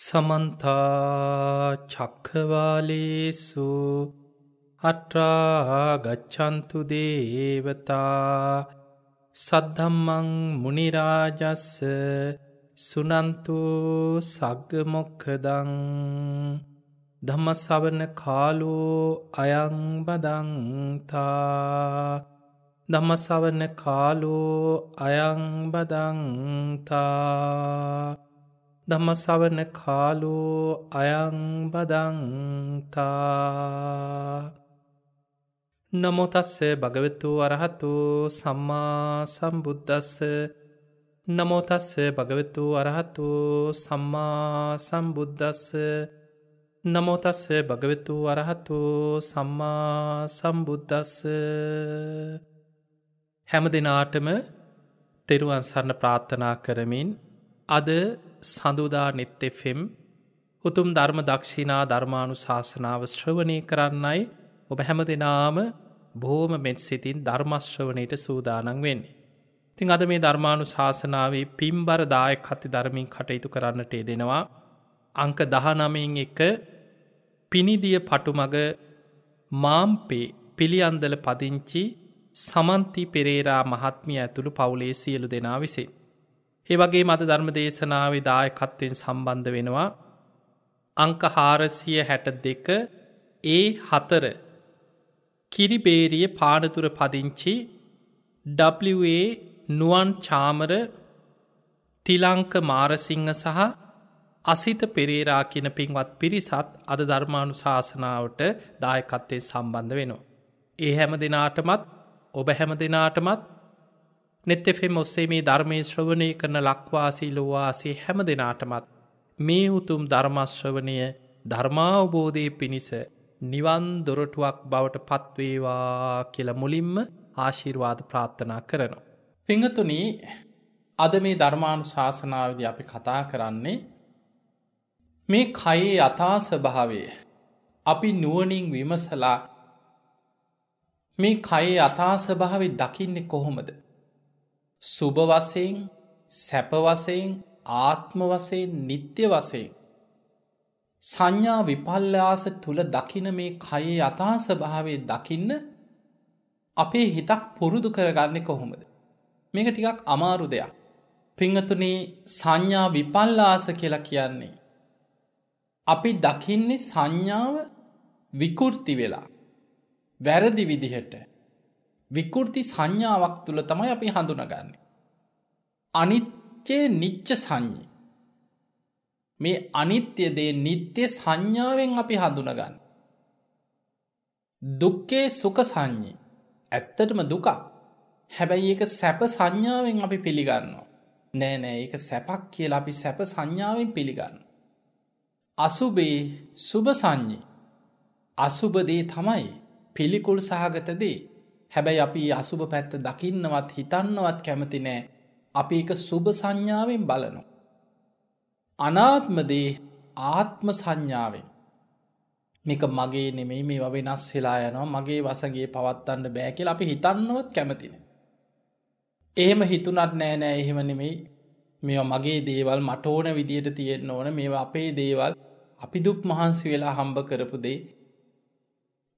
සමන්තා චක්කවාලේසු අට්‍රාගච්චන්තු දේවතා සද්ධම්මං මුනිරාජස්ස සුනන්තු සග්ගමොක්කදං ධමසවන කාලෝ අයංබදංතා ධමසවන කාලෝ අයංබදංතා දම්මසවන කාලෝ අයංබදංතා නමෝතස්ස භගවෙතු අරහතු සම්මා සම්බුද්ධස්ස නමෝතස්ස භගවෙතු අරහතු සම්මා සම්බුද්ධස්ස නමෝතස්ස භගවෙතු අරහතු සම්මා සම්බුද්ධස්ස හැම දෙනාටම තෙරුවන් සරණ ප්‍රාර්ථනා කරමින් අද සඳුදා නෙත් එෆෙම් උතුම් ධර්ම දක්ෂිනා ධර්මාණු ශාසනාව ශ්‍රවණය කරන්නයි ඔබ හැම දෙනාම බෝම මෙත් සිතින් ධර්මශ්‍රවනයට සූදානන් වෙන්න. ඉතිං අද මේ ධර්මාණු ශාසනාවේ පිම්බර දායක් හති ධර්මින් කටයුතු කරන්නට දෙෙනවා. අංක දහනමෙන් එක පිනිදිය පටුමග මාම්පේ පිළියන්දල පදිංචි සමන්ති පෙරේරා මහත්මිය ඇතුළු පවුලේ සියලු දෙනා විසින්. ඒවගේ මත ධර්ම දේශනාව දායකත්වයෙන් සම්බන්ධ වෙනවා අංක හාරසිය හැට දෙක ඒ හතර කිරිබේරිය පානතුර පදිංචි ඩේ නුවන් චාමර තිලංක මාරසිංහ සහ අසිත පෙරේරා කියන පින්වත් පිරිසත් අද ධර්මාණු ශාසනාවට දායකත්වයෙන් සම්බන්ධ වෙනවා. ඒ හැම දෙනාටමත් ඔබ හැම දෙනාටමත් නෙත්තෙෆෙම් ඔස්සේ මේ ධර්මය ශ්‍රවණය කරන ලක්වාසී ලොවාසේ හැම දෙනාටමත් මේ උතුම් ධර්මශ්‍රවනය ධර්මාවබෝධය පිණිස නිවන් දොරටුවක් බවට පත්වේවා කියල මුලින්ම ආශිර්වාද ප්‍රාත්ථනා කරනවා. පිංහතුන අද මේ ධර්මාණු ශාසනාවද අපි කතා කරන්නේ මේ කයේ යථා ස්භාවය අපි නුවනින් විමසලා මේ කයේ අතා ස්භාවේ දකින්නේ කොහොමද සුභ වසයෙන් සැප වසයෙන් ආත්ම වසයෙන් නිත්‍ය වසයෙන්. සංඥා විපල්ලාස තුළ දකින මේ කයේ යථා ස්භාවේ දකින්න අපේ හිතක් පුරුදු කරගන්න කොහොමද. මේක ටිකක් අමාරු දෙයක්. පිංහතුනේ සංඥා විපල්ලාස කියලා කියන්නේ. අපි දකින්නේ සංඥාව විකෘති වෙලා. වැරදි විදිහට විකෘති සංඥාවක් තුළ තමයි අපි හඳුනගන්න. අනිත්‍යය නිච්ච සංඥ. මේ අනිත්‍යදේ නිත්‍ය සංඥාවෙන් අපි හඳුනගන්න. දුක්කේ සුක සංඥී ඇත්තටම දුකක් හැබැයි ඒක සැප සංඥාවෙන් අපි පිළිගන්නවා. නෑනෑ ඒක සැපක් කියලා අපි සැප සංඥාවෙන් පිළිගන්න. අසුබේ සුභ සංඥී අසුබදේ තමයි පිළිකුල් සහගතදේ හැබැයි අපි අසුභ පැත්ත දකින්නවත් හිතන්නවත් කැමති නෑ අපි එක සුභ සංඥාවෙන් බලනු. අනාත්මදේ ආත්ම සංඥාවෙන් මේක මගේ නෙමෙයි මේ වෙනස් වෙලා යනවා මගේ වසගේ පවත්තන්න බෑකෙල් අපි හිතන්නවත් කැමතින. එහෙම හිතුනත් නෑනෑ එහෙම නෙමෙයි මේ මගේ දේවල් මට ඕන විදියට තියෙන්න ඕන මේවා අපේ දේවල් අපි දුක් මහන්සි වෙලා හම්බ කරපු දේ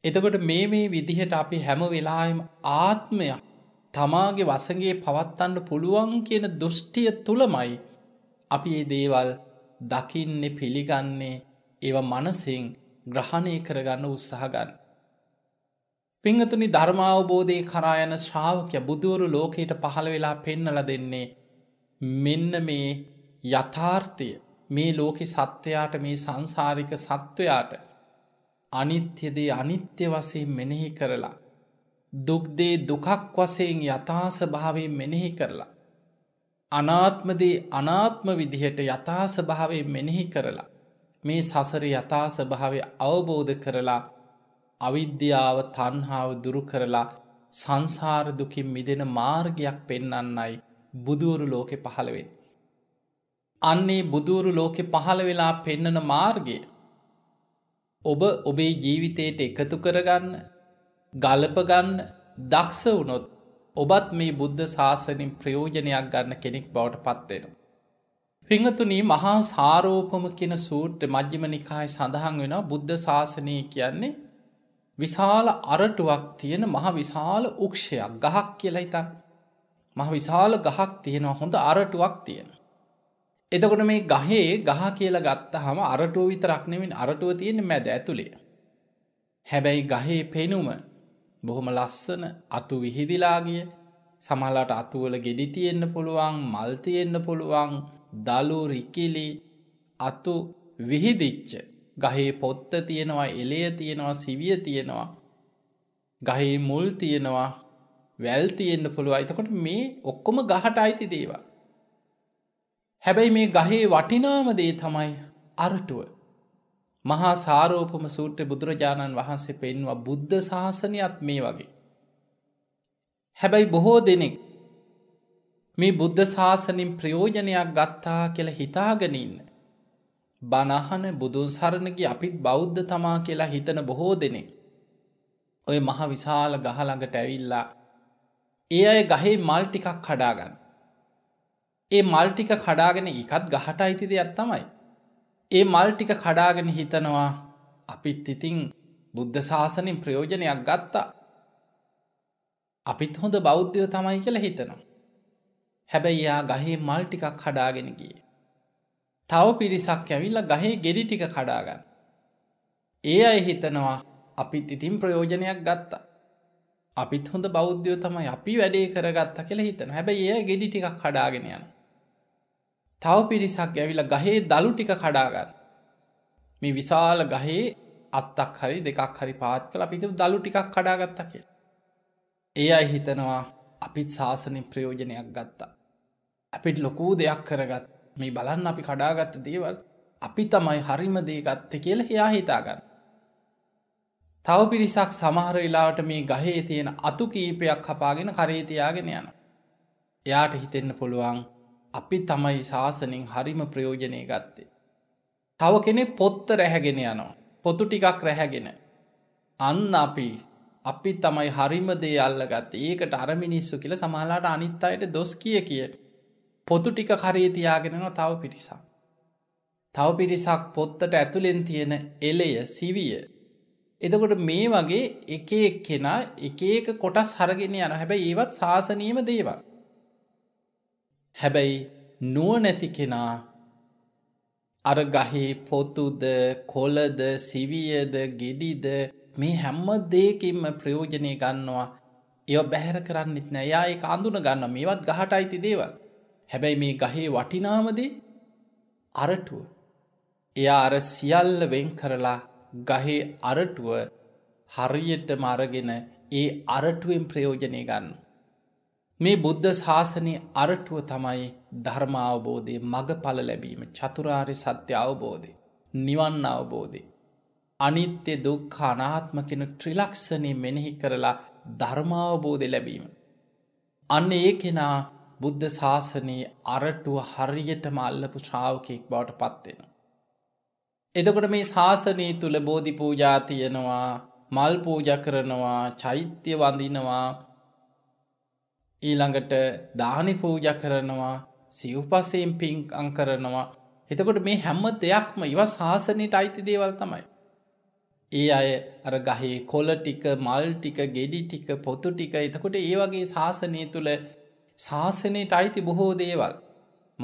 එතකොට මේ මේ විදිහට අපි හැම වෙලාම ආත්මයක් තමාගේ වසගේ පවත්තන්න පුළුවන් කියන දෘෂ්ටිය තුළමයි අපි ඒ දේවල් දකින්නේ පිළිගන්නේ ඒව මනසිං ග්‍රහණය කරගන්න උත්සාහගන්න. පිංහතුනි ධර්මාවබෝධය කරායන ශ්‍රාවකය බුදුවරු ලෝකයට පහළ වෙලා පෙන්නල දෙන්නේ මෙන්න මේ යථාර්ථය මේ ලෝකෙ සත්වයාට මේ සංසාරික සත්වයාට අනිත්‍යදේ අනිත්‍ය වසයෙන් මෙනෙහි කරලා. දුක්දේ දුකක් වසයෙන් යථාස භාවයෙන් මෙනෙහි කරලා. අනාත්මදේ අනාත්ම විදිහට යථාස භාවය මෙනෙහි කරලා. මේ සසර යථාස භාවය අවබෝධ කරලා අවිද්‍යාව තන්හාාව දුරු කරලා සංසාරදුකින් මිදෙන මාර්ගයක් පෙන්නන්නයි බුදුවරු ලෝකෙ පහළවෙන්. අන්නේ බුදුවරු ලෝකෙ පහළ වෙලා පෙන්නන මාර්ගය ඔබ ඔබේ ජීවිතයට එකතු කරගන්න ගලපගන්න දක්ෂ වුනොත් ඔබත් මේ බුද්ධ ශාසනින් ප්‍රයෝජනයක් ගන්න කෙනෙක් බවට පත්වෙන. පිංහතුනී මහා සාරෝපම කියෙන සූට්‍ර මජ්්‍යම නිකායි සඳහන් වෙන බුද්ධ ශාසනය කියන්නේ විශාල අරටුවක් තියෙන මහ විශාල උක්ෂයක් ගහක් කියලා හිතන් මහ විශාල ගහක් තියෙනවා හොඳ අරටුවක් තියෙන. එතකොට මේ ගහේ ගහ කියලා ගත්ත හම අරටුව විතරක්නෙමින් අරටුව තියෙන මැද ඇතුළේ. හැබැයි ගහේ පෙනුම බොහොම ලස්සන අතු විහිදිලාගිය සමහලාට අතුවල ගෙඩි තියෙන්න්න පුළුවන් මල්තියෙන්න්න පුළුවන් දලු රිකිලි අතු විහිදිච්ච ගහේ පොත්ත තියෙනවා එලේ තියෙනවා සිවිය තියෙනවා ගහේ මුල් තියෙනවා වැල් තියෙන්න්න පුළුව අයිතකොට මේ ඔක්කොම ගහට අයිති දේවා හැබැයි මේ ගහේ වටිනාම දේ තමයි අරටුව. මහා සාරෝපම සූට්‍ර බුදුරජාණන් වහන්සේ පෙන්වා බුද්ධ ශාසනයත් මේ වගේ. හැබැයි බොහෝ දෙනෙක් මේ බුද්ධ ශාසනින් ප්‍රයෝජනයක් ගත්තා කියල හිතාගෙනඉන්න. බනහන බුදුන් සරණකි අපිත් බෞද්ධ තමා කියලා හිතන බොහෝ දෙනෙක්. ඔය මහ විශාල ගහළඟට ඇවිල්ලා ඒ අය ගහේ මල් ටිකක් කඩාගන්න. ඒ මල් ටික කඩාගෙන එකත් ගහට අයිති දෙයක් තමයි. ඒ මල් ටික කඩාගෙන හිතනවා අපිත් ඉතිං බුද්ධ ශාසනින් ප්‍රයෝජනයක් ගත්තා. අපිත් හොඳ බෞද්ධයෝ තමයි කියල හිතනවා. හැබැයි යා ගහේ මල් ටිකක් කඩාගෙන ගිය. තව පිරිසක් ඇවිල්ල ගහේ ගෙඩි ටික කඩාගන්න. ඒ අය හිතනවා අපිත් ඉතින් ප්‍රයෝජනයක් ගත්තා. අපිත් හොඳ බෞද්ධයෝ තමයි අපි වැඩේ කරගත්ත කියලා හිතන හැබැයි ඒ ගෙඩි ටිකක් කඩාගෙන යනවා. තව පිරිසක් ඇවිල ගහේ දළු ටික කඩාගන්න. මේ විශාල ගහේ අත්තක් හරි දෙකක් හරි පාත් කළ අපිත දළු ටිකක් කඩාගත්ත කිය. ඒ අයි හිතනවා අපිත් ශාසනය ප්‍රයෝජනයක් ගත්තා. අපිට ලොකූ දෙයක් කරගත් මේ බලන්න අපි කඩාගත්ත දේවල් අපි තමයි හරිම දේගත්ත කියල එයා හිතාගන්න. තව පිරිසක් සමහර වෙලාට මේ ගහේ තියෙන අතු කීපයක් කපාගෙන කරේතියාගෙන යන. එයාට හිතෙන්න පුළුවන් අපි තමයි ශාසනෙන් හරිම ප්‍රයෝජනය ගත්තේ. තව කෙනෙ පොත්ත රැහැගෙන යනවා. පොතු ටිකක් රැහැගෙන. අන්න අපි අපි තමයි හරිම දේ අල්ලගත් ඒකට අරමිනිස්සු කියල සමහලාට අනිත් අයට දොස් කිය කිය. පොතු ටික කරේ තියාගෙනවා තව පිරිසක්. තව පිරිසක් පොත්තට ඇතුළෙන් තියෙන එලය සිවිය. එදකොට මේ වගේ එක එක් කෙනා එක ඒක කොටස් හරගෙන යන හැබැ ඒවත් ශාසනීයම දේවල්. හැබැයි නුවනැති කෙනා අර ගහේ පොතුද කොලද සිවියද ගෙඩිද මේ හැම්ම දේකින්ම ප්‍රයෝජනය ගන්නවා ඒ බැහැර කරන්නෙත් නෑ යාඒ අඳුන ගන්න මේවත් ගහට අයිති දේව හැබැයි මේ ගහේ වටිනාමදේ අරටුව එයා අර සියල්ල වෙන් කරලා ගහේ අරටුව හරියට මරගෙන ඒ අරටුවෙන් ප්‍රයෝජනය ගන්න මේ බුද්ධ ශාසනය අරටුව තමයි ධර්මාවබෝධය මඟ පල ලැබීම චතුරාරි සත්‍ය අවබෝධය නිවන් අවබෝධය. අනිත්‍ය දුක් අනාත්ම කෙන ට්‍රිලක්ෂණය මෙනෙහි කරලා ධර්මාවබෝධය ලැබීම. අන්න ඒ කෙනා බුද්ධ ශාසනයේ අරටුව හරියටම අල්ලපු ශ්‍රාවකයෙක් බවට පත්වෙන. එදකොට මේ ශාසනී තුළ බෝධි පූජා තියනවා මල් පූජ කරනවා චෛත්‍ය වඳිනවා ඊළඟට දානි පූජ කරනවා සිව්පසයෙන් පින් අංකරනවා එතකොට මේ හැම්ම දෙයක්ම ඉව ශාසනයට අයිති දේවල් තමයි. ඒ අය අර ගහේ කොල ටික මල් ටික ගෙඩි ටික පොතු ටික එතකොට ඒ වගේ ශාසනය තුළ ශාසනයට අයිති බොහෝ දේවල්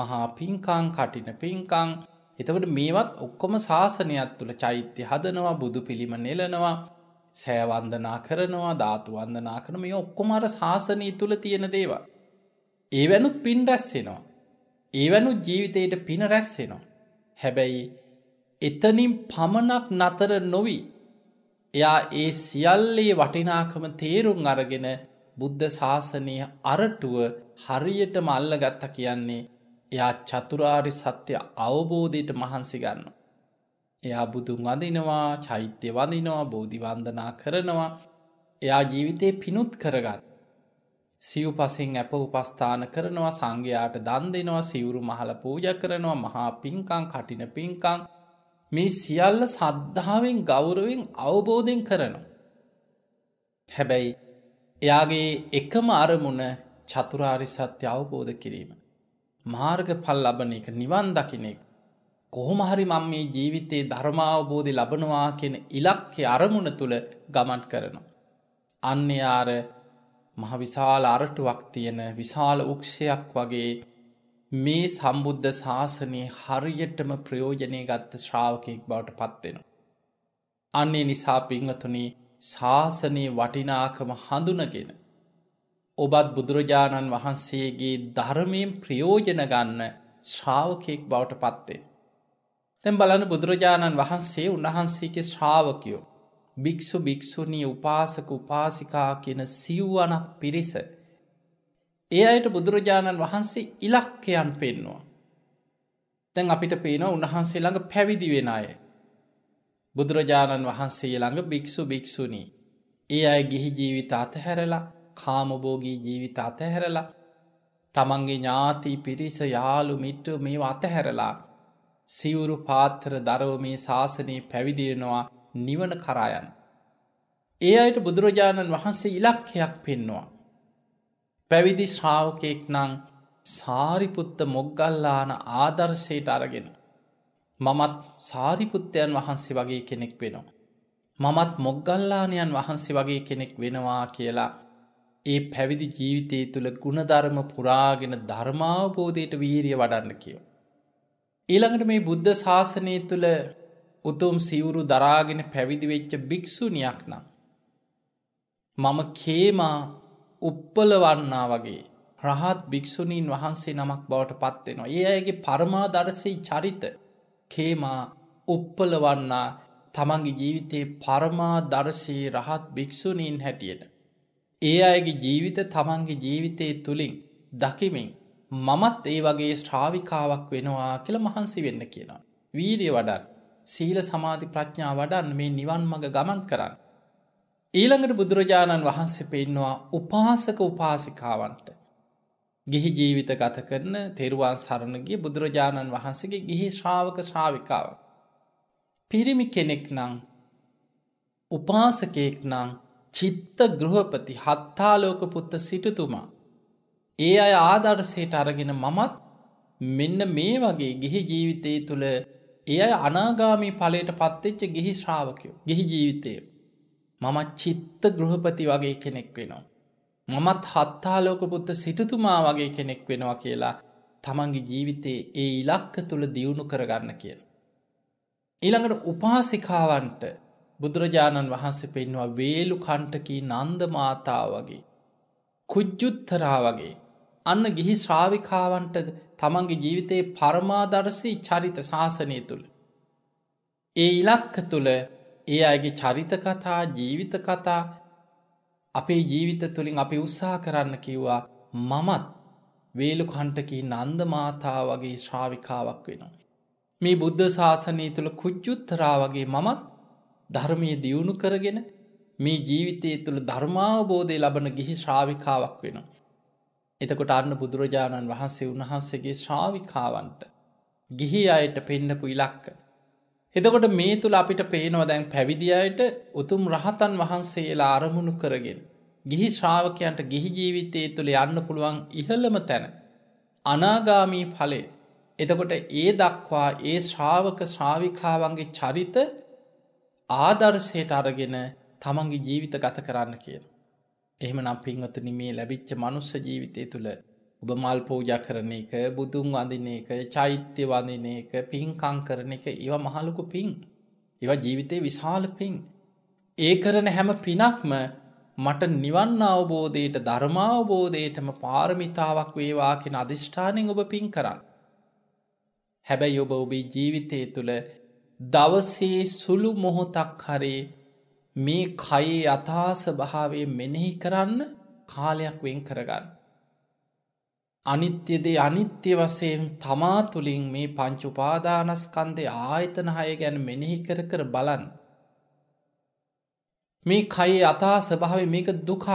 මහා පින්කාං කටින පින්කාං එතකට මේවත් ඔක්කොම ශාසනයක් තුළ චෛත්‍ය හදනවා බුදු පිළිම නෙලනවා සෑවන්දනා කරනවා ධාතුවන්දනා කරන මේ ඔක්කොමර ශාසනී තුළ තියෙන දේවා. ඒවැනුත් පින් රැස්සෙනවා. ඒවැනු ජීවිතයට පින රැස්සෙනවා. හැබැයි එතනින් පමණක් නතර නොවී එයා ඒ සියල්ලේ වටිනාකම තේරුම් අරගෙන බුද්ධ ශාසනය අරටුව හරියට මල්ලගත්ත කියන්නේ එයා චතුරාරි සත්‍ය අවබෝධයට මහන්සි ගන්නවා. එයා බුදුන් අඳනවා චෛත්‍ය වඳනවා බෝධිවන්දනා කරනවා එයා ජීවිතයේ පිනුත් කරගන්න. සිව් පසින් ඇප උපස්ථාන කරනවා සංඝයාට දන් දෙනවා සිවුරු මහල පූජ කරනවා මහා පින්කං කටින පින්කං මේ සියල්ල සද්ධාවෙන් ගෞරවෙන් අවබෝධෙන් කරනවා. හැබැයි එයාගේ එකම අරමුණ චතුරාරි සත්‍ය අවබෝධ කිරීම. මාර්ග පල් ලබන එක නිවන් දකින එක. කොහොමහරි මං මේ ජීවිතයේ ධර්මාවබෝධි ලබනවා කියෙන ඉලක්කෙ අරමුණ තුළ ගමන් කරනවා. අන්නේ ආර මහ විශාල අරටුවක් තියෙන විශාල උක්ෂයක් වගේ මේ සම්බුද්ධ ශාසනය හරියටම ප්‍රයෝජනය ගත්ත ශ්‍රාවකයෙක් බවට පත්වෙනවා. අන්නේ නිසා පිංහතුනි ශාසනයේ වටිනාකම හඳුනගෙන. ඔබත් බුදුරජාණන් වහන්සේගේ ධර්මයෙන් ප්‍රයෝජන ගන්න ශ්‍රාවකයෙක් බවට පත්වේ. තැන් බලන බුදුරජාණන් වහන්සේ උන්වහන්සේගේ ශ්‍රාවකයෝ. භික්‍ෂු භික්‍ෂුණී උපාසක උපාසිකා කියන සිව්වනක් පිරිස. ඒ අයට බුදුරජාණන් වහන්සේ ඉලක්කයන් පෙන්නවා. තැන් අපිට පේනවා උන්වහන්සේ ළඟ පැවිදි වෙන අය. බුදුරජාණන් වහන්සේ ළඟ භික්‍ෂු භික්‍ෂුණී. ඒ අය ගිහි ජීවිත අතහැරලා කාමබෝගී ජීවිත අතහැරලා තමන්ගේ ඥාති පිරිස යාලු මිට්ටු මේ අතහැරලා සිවුරු පාත්තර දරව මේ ශාසනයේ පැවිදිරෙනවා නිවන කරායන්. ඒ අයට බුදුරජාණන් වහන්සේ ඉලක්කයක් පෙන්නවා. පැවිදි ශ්‍රාවකයෙක් නං සාරිපුත්ත මොග්ගල්ලාන ආදර්ශයට අරගෙන. මමත් සාරිපුත්තයන් වහන්සේ වගේ කෙනෙක් වෙනවා. මමත් මොග්ගල්ලානයන් වහන්සේ වගේ කෙනෙක් වෙනවා කියලා ඒ පැවිදි ජීවිතය තුළ ගුණධර්ම පුරාගෙන ධර්මාවබෝධයට වීරිය වඩන්න කියෝ. ඊළඟට මේ බුද්ධ ශාසනය තුළ උතුම් සිවුරු දරාගෙන පැවිදිවෙච්ච භික්‍ෂුණයක් නම්. මම කේමා උප්පල වන්නා වගේ රහත් භික්‍ෂුණීන් වහන්සේ නමක් බවට පත්වෙනවා. ඒ අයගේ පරමාදරසයි චරිත කේමා උප්පල වන්නා තමන්ගේ ජීවිතයේ පරමාදර්ශී රහත් භික්‍ෂුණීන් හැටියට. ඒ අයගේ ජීවිත තමන්ගේ ජීවිතය තුළින් දකිමින් මමත් ඒ වගේ ශ්‍රාවිකාවක් වෙනවා කියල මහන්සි වෙන්න කියනවා. වීරිය වඩන් සීල සමාධි ප්‍රඥා වඩන් මේ නිවන් මඟ ගමන් කරන්න. ඊළඟට බුදුරජාණන් වහන්සේ පෙන්නවා උපාසක උපාසිකාවන්ට. ගිහි ජීවිත ගත කරන තෙරුවන් සරණගේ බුදුරජාණන් වහන්සගේ ගිහි ශ්‍රාවක ශ්‍රාවිකාව. පිරිමි කෙනෙක් නං උපාසකයෙක් නං චිත්ත ගෘහපති හත්තාලෝක පුත්ත සිටතුමා ඒ අය ආදර්ශයට අරගෙන මමත් මෙන්න මේ වගේ ගිහි ජීවිතය තුළ එය අනාගාමී පලට පත්වෙච්ච ගිහි ශ්‍රාවකයෝ ගිහි ජීවිතය මමත් චිත්ත ගෘහපති වගේ කෙනෙක් වෙනවා. මමත් හත්තාලෝකපුත්ත සිටතුමා වගේ කෙනෙක් වෙනවා කියලා තමන්ගේ ජීවිතයේ ඒ ඉලක්ක තුළ දියුණු කරගන්න කියන. ඊළඟට උපාසිකාවන්ට බුදුරජාණන් වහන්සේ පෙන්වා වේලු කණ්ටකී නන්ද මාතා වගේ කුජ්ජුත්තරා වගේ අන්න ගිහි ශ්‍රාවිකාවන්ටද තමන්ගේ ජීවිතයේ පරමාදර්ශී චරිත ශාසනය තුළ. ඒ ඉලක්ක තුළ ඒ අයගේ චරිතකතා ජීවිත කතා අපේ ජීවිත තුළින් අපි උත්සාහ කරන්න කිව්වා මමත් වේලු කණ්ටකි නන්ද මාතා වගේ ශ්‍රාවිකාවක් වෙනවා. මේ බුද්ධ ශාසනය තුළ කුච්චුත්තරා වගේ මමත් ධර්මය දියුණු කරගෙන මේ ජීවිතය තුළ ධර්මාවබෝධය ලබන ගිහි ශ්‍රාවිකාවක් වෙනවා. එතකොට අන්න බුදුරජාණන් වහන්සේ උන්වහන්සේගේ ශ්‍රාවිකාවන්ට ගිහි අයට පෙන්න්නපු ඉලක්ක. එදකොට මේ තුළ අපිට පේනවා දැන් පැවිදියට උතුම් රහතන් වහන්සේලා අරමුණු කරගෙන. ගිහි ශ්‍රාවකයන්ට ගිහි ජීවිතය තුළ යන්න පුළුවන් ඉහළම තැන. අනාගාමී ඵලේ එතකොට ඒ දක්වා ඒ ශ්‍රාවක ශ්‍රාවිකාවන්ගේ චරිත ආදර්ශයට අරගෙන තමන්ගේ ජීවිත ගත කරන්න කියන. එහෙම නම් පින්වතුනි මේ ලැබිච්ච මනුස්ස ජීවිතය තුළ ඔබ මල් පූජ කරන එක බුදුන් වඳන එක චෛත්‍ය වඳන එක පින්කං කරන එක ඒව මහලුකු පින් ඒවා ජීවිතය විශාල පින් ඒ කරන හැම පිනක්ම මට නිවන් අවබෝධයට ධර්මාවබෝධයටම පාරමිතාවක් වේවා කියෙන අධිෂ්ඨානයෙන් ඔබ පින් කරන්න හැබැයි ඔබ ඔබේ ජීවිතය තුළ දවසේ සුළු මොහොතක් හරේ මේ කයේ අතාස භාවේ මෙනෙහි කරන්න කාලයක් වෙන් කරගන්න. අනිත්‍යදේ අනිත්‍ය වසයෙන් තමා තුළින් මේ පංචුපාදානස්කන්දය ආයතන හය ගැන මෙනෙහි කර කර බලන්. මේ කයේ අතා ස්භාව මේක දුකක්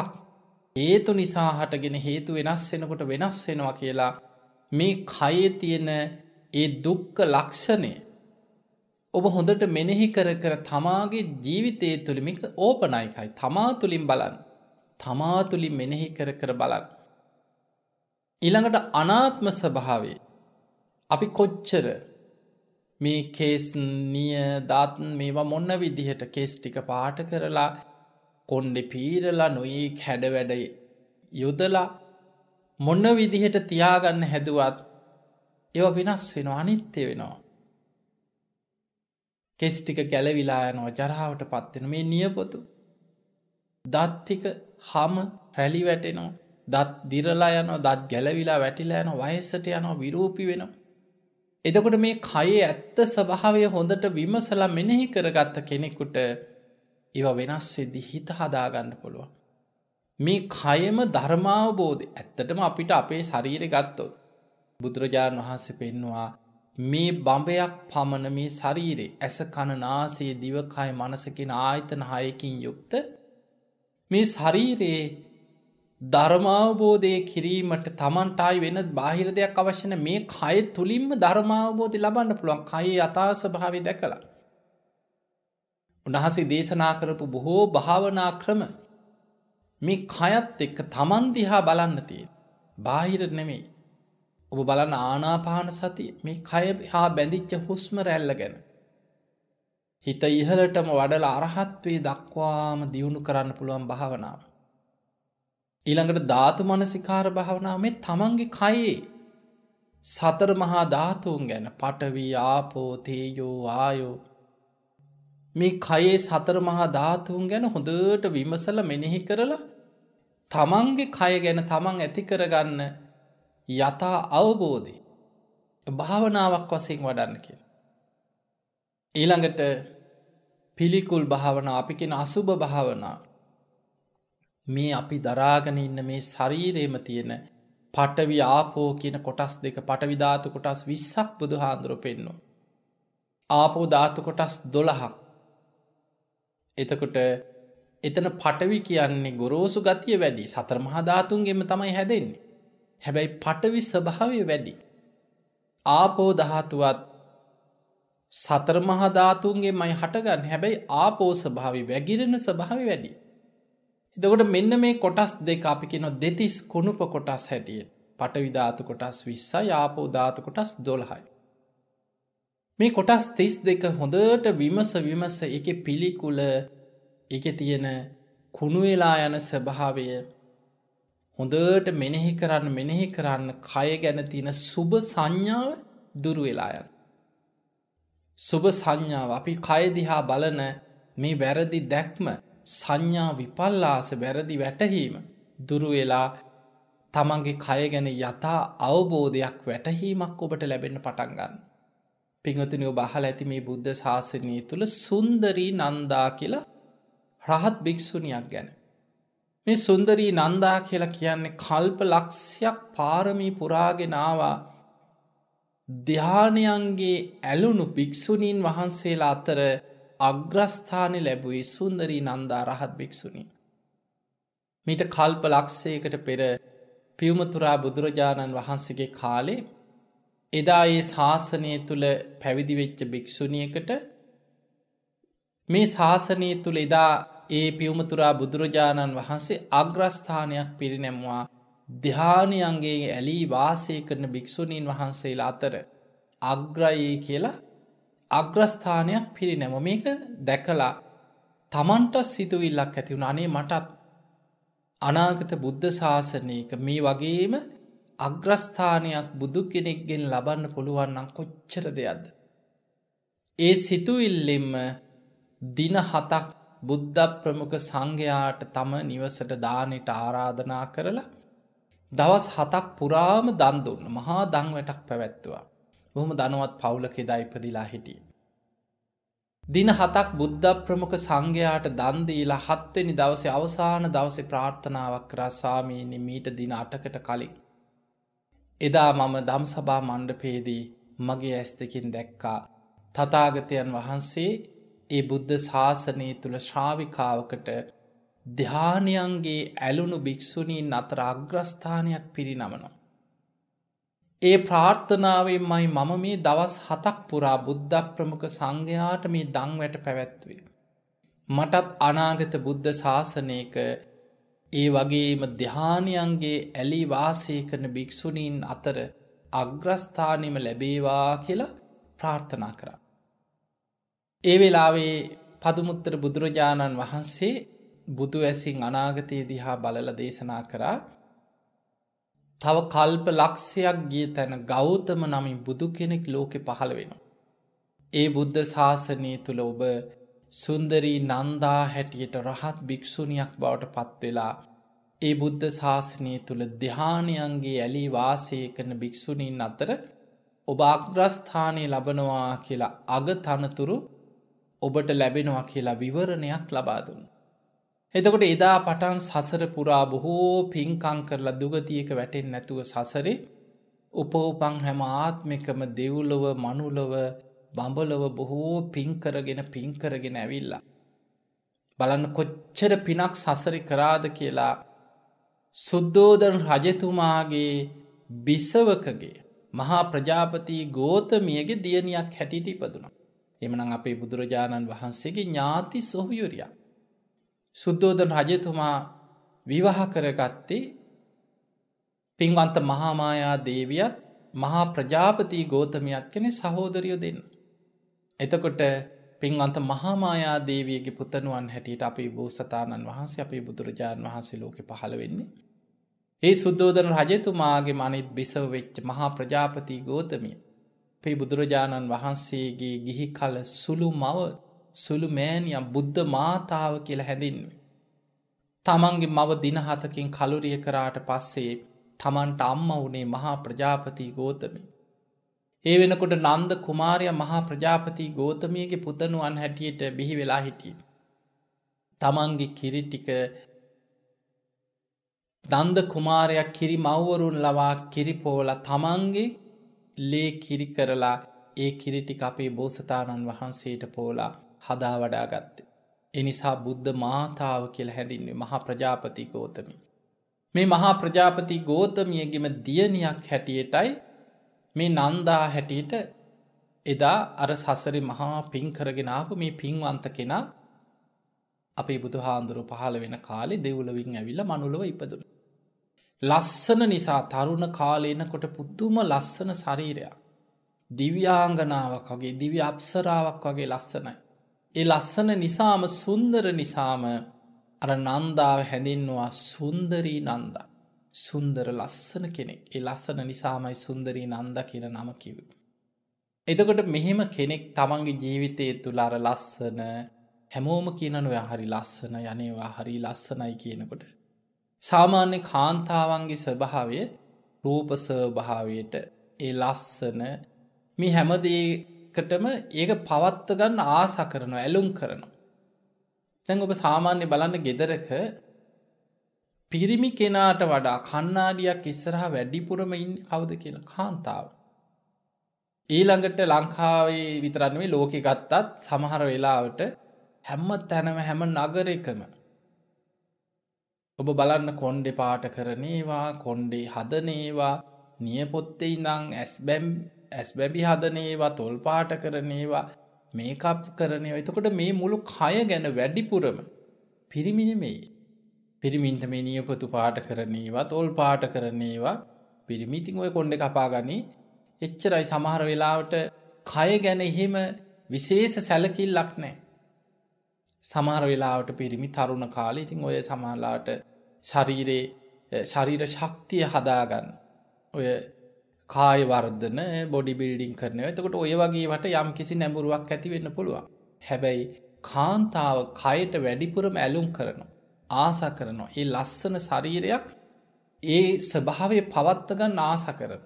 ඒතු නිසා හටගෙන හේතු වෙනස් වෙනකොට වෙනස් වෙනවා කියලා මේ කයේ තියෙන ඒ දුක්ක ලක්ෂණය ඔබ හොඳට මෙනෙහි කර කර තමාගේ ජීවිතය තුළිමික ඕපනයිකයි තමා තුළින් බලන් තමා තුළින් මෙනෙහි කර කර බලන්න. ඉළඟට අනාත්ම ස්වභාවේ අපි කොච්චර මේ කේස්නිය ධාතන් මේවා මොන්න විදිහට කෙස් ටික පාට කරලා කොන්්ඩෙ පීරලා නොයේ හැඩවැඩයි යොදලා මොන්න විදිහට තියාගන්න හැදුවත් ඒව වෙනස් වෙන අනිත්‍ය වෙනවා. කෙස්ටික කැලවිලායනෝ ජරාවට පත්වෙන මේ නියපොතු. දත්තික හම රැලි වැටෙනෝ දත් දිරලා යනෝ දත් ගැලවිලා වැටිලා යන වයසට යනෝ විරූපි වෙනවා. එදකොට මේ කයේ ඇත්ත ස්භාවය හොඳට විමසලා මෙනෙහි කරගත්ත කෙනෙකුට ඒව වෙනස් වෙදි හිත හදාගන්න පුළුවන්. මේ කයම ධර්මාවබෝධ ඇත්තටම අපිට අපේ ශරීර ගත්තොත්. බුදුරජාණන් වහන්සේ පෙන්වා මේ බඹයක් පමණ මේ ශරීරේ ඇස කණනාසේ දිවකයි මනසකෙන ආයතන හයකින් යුක්ත මේ ශරීරයේ ධර්මාවබෝධය කිරීමට තමන්ටයි වෙන බාහිර දෙයක් අවශ්‍යන මේ කය තුළින්ම ධර්මාවබෝධය ලබන්න පුළුවන් කයේ අතාසභාවි දැකලා. උණහසේ දේශනා කරපු බොහෝ භාවනා ක්‍රම මේ කයත් එක්ක තමන්දිහා බලන්න තිය බාහිර නෙමෙයි ඔබ බලන ආනාපාන සති මේ කය හා බැඳිච්ච හුස්ම රැල්ල ගැන. හිත ඉහලටම වඩල අරහත්වේ දක්වාම දියුණු කරන්න පුළුවන් භාවනාව. ඊළඟට ධාතු මනසිකාර භාවනාව මේ තමන්ගේ කයේ සතර මහා ධාතුූන් ගැන පටවී ආපෝ තේයෝ ආයෝ මේ කයේ සතර මහා ධාතුන් ගැන හොඳට විමසල මෙනෙහි කරලා තමන්ගේ කය ගැන තමන් ඇති කරගන්න යථා අවබෝධය භාවනාවක් වසයෙන් වඩන්න කිය. ඊළඟට පිළිකුල් භාවන අපි කෙන අසුභ භාවනා මේ අපි දරාගෙන ඉන්න මේ ශරීරයම තියෙන පටවි ආපෝ කියන කොටස් දෙක පටවිධාතු කොටස් විස්සක් බුදු හාන්දුරු පෙන්නවා. ආපෝ ධාතු කොටස් දොළහක් එතකොට එතන පටවි කියන්නේ ගොරෝසු ගතිය වැඩි සතර මහාධාතුන්ගේම තමයි හැදෙන්නේ හැබැයි පටවි ස්වභාවය වැඩි. ආපෝදහතුවත් සතර මහධාතුන්ගේ මයි හටගන්න හැබැයි ආපෝ ස්භාවි වැගිරෙන ස්භාවි වැඩි. එදකොට මෙන්න මේ කොටස් දෙක අපි කෙනො දෙතිස් කුණුප කොටස් හැටියෙන් පටවිධාතු කොටස් විස්සා යාපෝධාතු කොටස් දොළහයි. මේ කොටස් තිස් දෙක හොඳට විමස විමස එක පිළිකුල එක තියෙන කුණුවෙලා යන ස්වභාවය හොඳට මෙනෙහි කරන්න මෙනෙහි කරන්න කය ගැන තියෙන සුභ සංඥාව දුරු වෙලායන්. සුභ සංඥාව අපි කයදිහා බලන මේ වැරදි දැක්ම සංඥා විපල්ලාස වැරදි වැටහීම දුරුවෙලා තමන්ගේ කය ගැන යථා අවබෝධයක් වැටහීමක් ඔබට ලැබෙන පටන්ගන්න. පිංහතුනි බහල ඇති මේ බුද්ධ ශාසනය තුළ සුන්දරී නන්දා කියලා රහත් භික්‍ෂුණයක් ගැන. මේ සුන්දරී නන්දා කියලා කියන්නේ කල්ප ලක්ෂයක් පාරමී පුරාගෙනවා ධ්‍යානයන්ගේ ඇලුණු භික්‍ෂුණීන් වහන්සේලා අතර අග්‍රස්ථානය ලැබුයි සුන්දරී නන්දා රහත් භික්‍ෂුණී. මීට කල්ප ලක්ෂයකට පෙර පියවමතුරා බුදුරජාණන් වහන්සේගේ කාලේ එදා ඒ ශාසනය තුළ පැවිදිවෙච්ච භික්‍ෂුණියකට මේ ශාසනය තුළ එදා ඒ පියවමතුරා බුදුරජාණන් වහන්සේ අග්‍රස්ථානයක් පිරිනැම්වා දෙහානයන්ගේ ඇලී වාසය කරන භික්‍ෂුණීන් වහන්සේලා අතර අග්‍රයේ කියලා අග්‍රස්ථානයක් පිරිනැම මේක දැකලා තමන්ට සිතුවිල්ලක් ඇතිවුණ අනේ මටත් අනාගත බුද්ධ ශාසනයක මේ වගේම අග්‍රස්ථානයක් බුදු කෙනෙක්ගෙන් ලබන්න පුළුවන්නම් කොච්චර දෙයක්ද. ඒ සිතුවිල්ලෙම දින හතක් බුද්ධ ප්‍රමුඛ සංඝයාට තම නිවසට දානට ආරාධනා කරලා දවස් හතක් පුරාම දන්දුන්න මහා දංවැටක් පැවැත්තුවා. බොහොම දනුවත් පවුලකෙ දයිපදිලා හිටිය. දින හතක් බුද්ධ ප්‍රමුඛ සංඝයාට දන්දීලා හත්වෙනි දවසේ අවසාන දවස ප්‍රාර්ථනාවක් කරා ස්වාමීනි මීට දින අටකට කලින්. එදා මම දම් සභා මණ්ඩපේදී මගේ ඇස් දෙකින් දැක්කා තතාගතයන් වහන්සේ ඒ බුද්ධ ශාසනය තුළ ශ්‍රාවිකාවකට ධ්‍යානයන්ගේ ඇලුණු භික්‍ෂුණීන් අතර අග්‍රස්ථානයක් පිරිනමනවා. ඒ ප්‍රාර්ථනාවෙන්මයි මම මේ දවස් හතක් පුරා බුද්ධ ප්‍රමුඛ සංඝයාට මේ දංවැට පැවැත්වේ. මටත් අනාගත බුද්ධ ශාසනයක ඒ වගේම ධ්‍යානයන්ගේ ඇලි වාසය කරන භික්‍ෂුණීන් අතර අග්‍රස්ථානම ලැබේවා කියලා ප්‍රාර්ථනා කරා. ඒ වෙලාවේ පදුමුත්තර බුදුරජාණන් වහන්සේ බුදු ඇසින් අනාගතය දිහා බලල දේශනා කරා තව කල්ප ලක්ෂයක් ගිය තැන ගෞතම නමින් බුදු කෙනෙක් ලෝකෙ පහළ වෙනවා. ඒ බුද්ධ ශාසනය තුළ ඔබ සුන්දරී නන්දා හැටියට රහත් භික්‍ෂුණයක් බවට පත්වෙලා ඒ බුද්ධ ශාසනය තුළ දෙහානයන්ගේ ඇලි වාසය කරන භික්‍ෂුණීන් අතර ඔබ අග්‍රස්ථානය ලබනවා කියලා අග තනතුරු ඔබට ලැබෙනවා කියලා විවරණයක් ලබාදුන්. එතකොට එදා පටන් සසර පුරා බොහෝ පින්කං කරලා දුගතියක වැටෙන් නැතුව සසරේ උපෝපං හැම ආත්මිකම දෙව්ලොව මනුලොව බඹලොව බොහෝ පින්කරගෙන පින්කරගෙන ඇවිල්ලා. බලන්න කොච්චර පිනක් සසරි කරාද කියලා සුද්දෝදරන් රජතුමාගේ බිසවකගේ මහා ප්‍රජාපති ගෝතමියගේ දියණයක් හැටිට ඉපදුනා. එමන අපේ බුදුරජාණන් වහන්සේගේ ඥාති සොහයුරිය. සුද්දෝදන රජතුමා විවාහ කරගත්තේ පින්වන්ත මහාමායා දේවියත් මහා ප්‍රජාපති ගෝතමයක් කෙනෙ සහෝදරියෝ දෙන්න. එතකොට පින්වන්ත මහාමායා දේවියගේ පුතනුවන් හැටියට අපි බෝසතාණන් වහන්සේ අපේ බුදුරජාණන් වහන්සේ ලෝක පහළ වෙන්නේ. ඒ සුද්දෝදන රජතුමාගේ මනිත් බිසව වෙච්ච මහා ප්‍රජාපති ගෝතමිය අපේ බුදුරජාණන් වහන්සේගේ ගිහි කල සුළු මව සුළු මෑනියම් බුද්ධ මාතාව කියලා හැඳින්වේ. තමන්ගේ මව දිනහතකින් කලුරිය කරාට පස්සේ තමන්ට අම්ම වනේ මහා ප්‍රජාපති ගෝතමි. ඒ වෙනකොට නන්ද කුමාරය මහා ප්‍රජාපති ගෝතමියගේ පුතනුවන් හැටියට බිහි වෙලා හිටිය. තමන්ගේ කිරිටික දන්ද කුමාරයක් කිරි මව්වරුන් ලවා කිරිපෝල තමන්ගේ ලේ කිරි කරලා ඒ කිරිටික අපේ බෝසතාණන් වහන්සේට පෝලා හදා වඩාගත්තේ. එනිසා බුද්ධ මාතාව කියල හැඳින්නේ මහා ප්‍රජාපති ගෝතමි. මේ මහා ප්‍රජාපති ගෝතමියගෙම දියනයක් හැටියටයි මේ නන්දා හැටියට එදා අර සසරි මහා පින්කරගෙනාපු මේ පින්වන්ත කෙනා අපේ බුදු හාන්දුරු පහළ වෙන කාලේ දෙවුලවින් ඇවිල්ල මනුලව ඉපදුන. ලස්සන නිසා තරුණ කාලයනකොට පුද්දුම ලස්සන ශරීරයක්. දිව්‍යාංගනාවක් වගේ දිවි අප්සරාවක් වගේ ලස්සනයි. ඒ ලස්සන නිසාම සුන්දර නිසාම අර නන්දාව හැඳින්වා සුන්දරී නන්ද. සුන්දර ලස්සන කෙනෙක් ඒ ලස්සන නිසාමයි සුන්දරී නන්ද කියන නම කිව. එතකොට මෙහෙම කෙනෙක් තමන්ගේ ජීවිතය තුළ අර ලස්සන හැමෝම කියනනුව හරි ලස්සන යනේවා හරි ලස්සනයි කියනකොට සාමාන්‍ය කාන්තාවන්ගේ ස්වභාවය රූපසභාවයට ඒ ලස්සන මේ හැමදේකටම ඒක පවත්ව ගන්න ආස කරනවා ඇලුම් කරනවා. තැන් ඔබ සාමාන්‍ය බලන්න ගෙදරක පිරිමි කෙනාට වඩා කන්නාඩියක් ඉස්සරහා වැඩිපුරමයින් කවද කියලා කාන්තාව. ඊළඟට ලංකාවේ විතරන්නේ ලෝකෙ ගත්තත් සමහර වෙලාවට හැම්ම තැනම හැම නගර එකම ඔබ බලන්න කොන්්ඩෙ පාට කරනේවා කොන්්ඩේ හදනේවා නියපොත්තේ ඉඳං ඇස්බැම් ඇස්බැබි හදනේවා තොල් පාට කරනේවා මේකප් කරනය එතකොට මේ මුළු කය ගැන වැඩිපුරම පිරිමිනිමේ පිරිමින්ට මේ නියපතු පාට කරනේවා තොල් පාට කරනේවා පිරිමිතින් ඔය කොන්්ඩ කපාගනී එච්චරයි සමහර වෙලාවට කය ගැන එහෙම විශේෂ සැලකිල් ලක්නෑ සමහර වෙලාවට පිරිමි තරුණ කාලෙ ඉතින් ඔය සමහලාට ශරීරයේ ශරීර ශක්තිය හදාගන්න ඔය කායවර්ධන බොඩි බිල්ඩිං කරන ඇතකොට ඔය වගේට යම් කිසි නැඹුරුවක් ඇතිවෙන්න පුළුවන් හැබැයි කාන්තාව කයට වැඩිපුරම ඇලුම් කරනවා ආසා කරනවා ඒ ලස්සන ශරීරයක් ඒ ස්භාවය පවත්තගන්න ආස කරන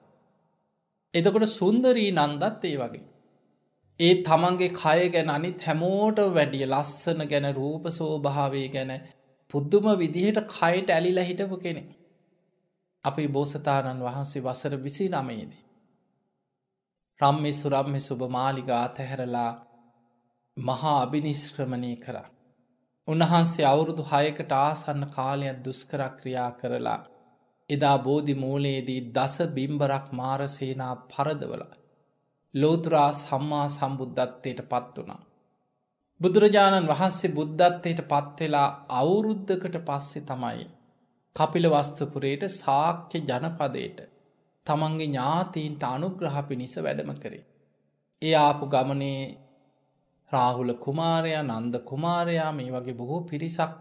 එතකොට සුන්දරී නන්දත් ඒ වගේ ඒ තමන්ගේ කය ගැන අනිත් හැමෝට වැඩිය ලස්සන ගැන රූප සෝභාවය ගැන පුද්දුම විදිහට කයිට ඇලිලා හිටපු කෙනෙ. අපි බෝසතාණන් වහන්සේ වසර විසි නමයේදී. රම්මි සුරම්මි සුභ මාලිගා අතහැරලා මහා අභිනිශ්ක්‍රමණය කරා. උන්වහන්සේ අවුරුදු හයකට ආසන්න කාලයක් දුස්කර ක්‍රියා කරලා එදා බෝධි මූලයේදී දස බිම්බරක් මාරසේනා පරදවලා ලෝතුරා සම්මා සම්බුද්ධත්වයට පත් වනා. බුදුරජාණන් වහන්සේ බුද්ධත්වයට පත්වෙලා අවුරුද්ධකට පස්සෙ තමයි. කපිල වස්තුපුරයට සාක්්‍ය ජනපදයට තමන්ගේ ඥාතීන්ට අනුග්‍රහ පිණිස වැඩම කරේ. ඒ ආපු ගමනේ රාහුල කුමාරයා නන්ද කුමාරයා මේ වගේ බොහෝ පිරිසක්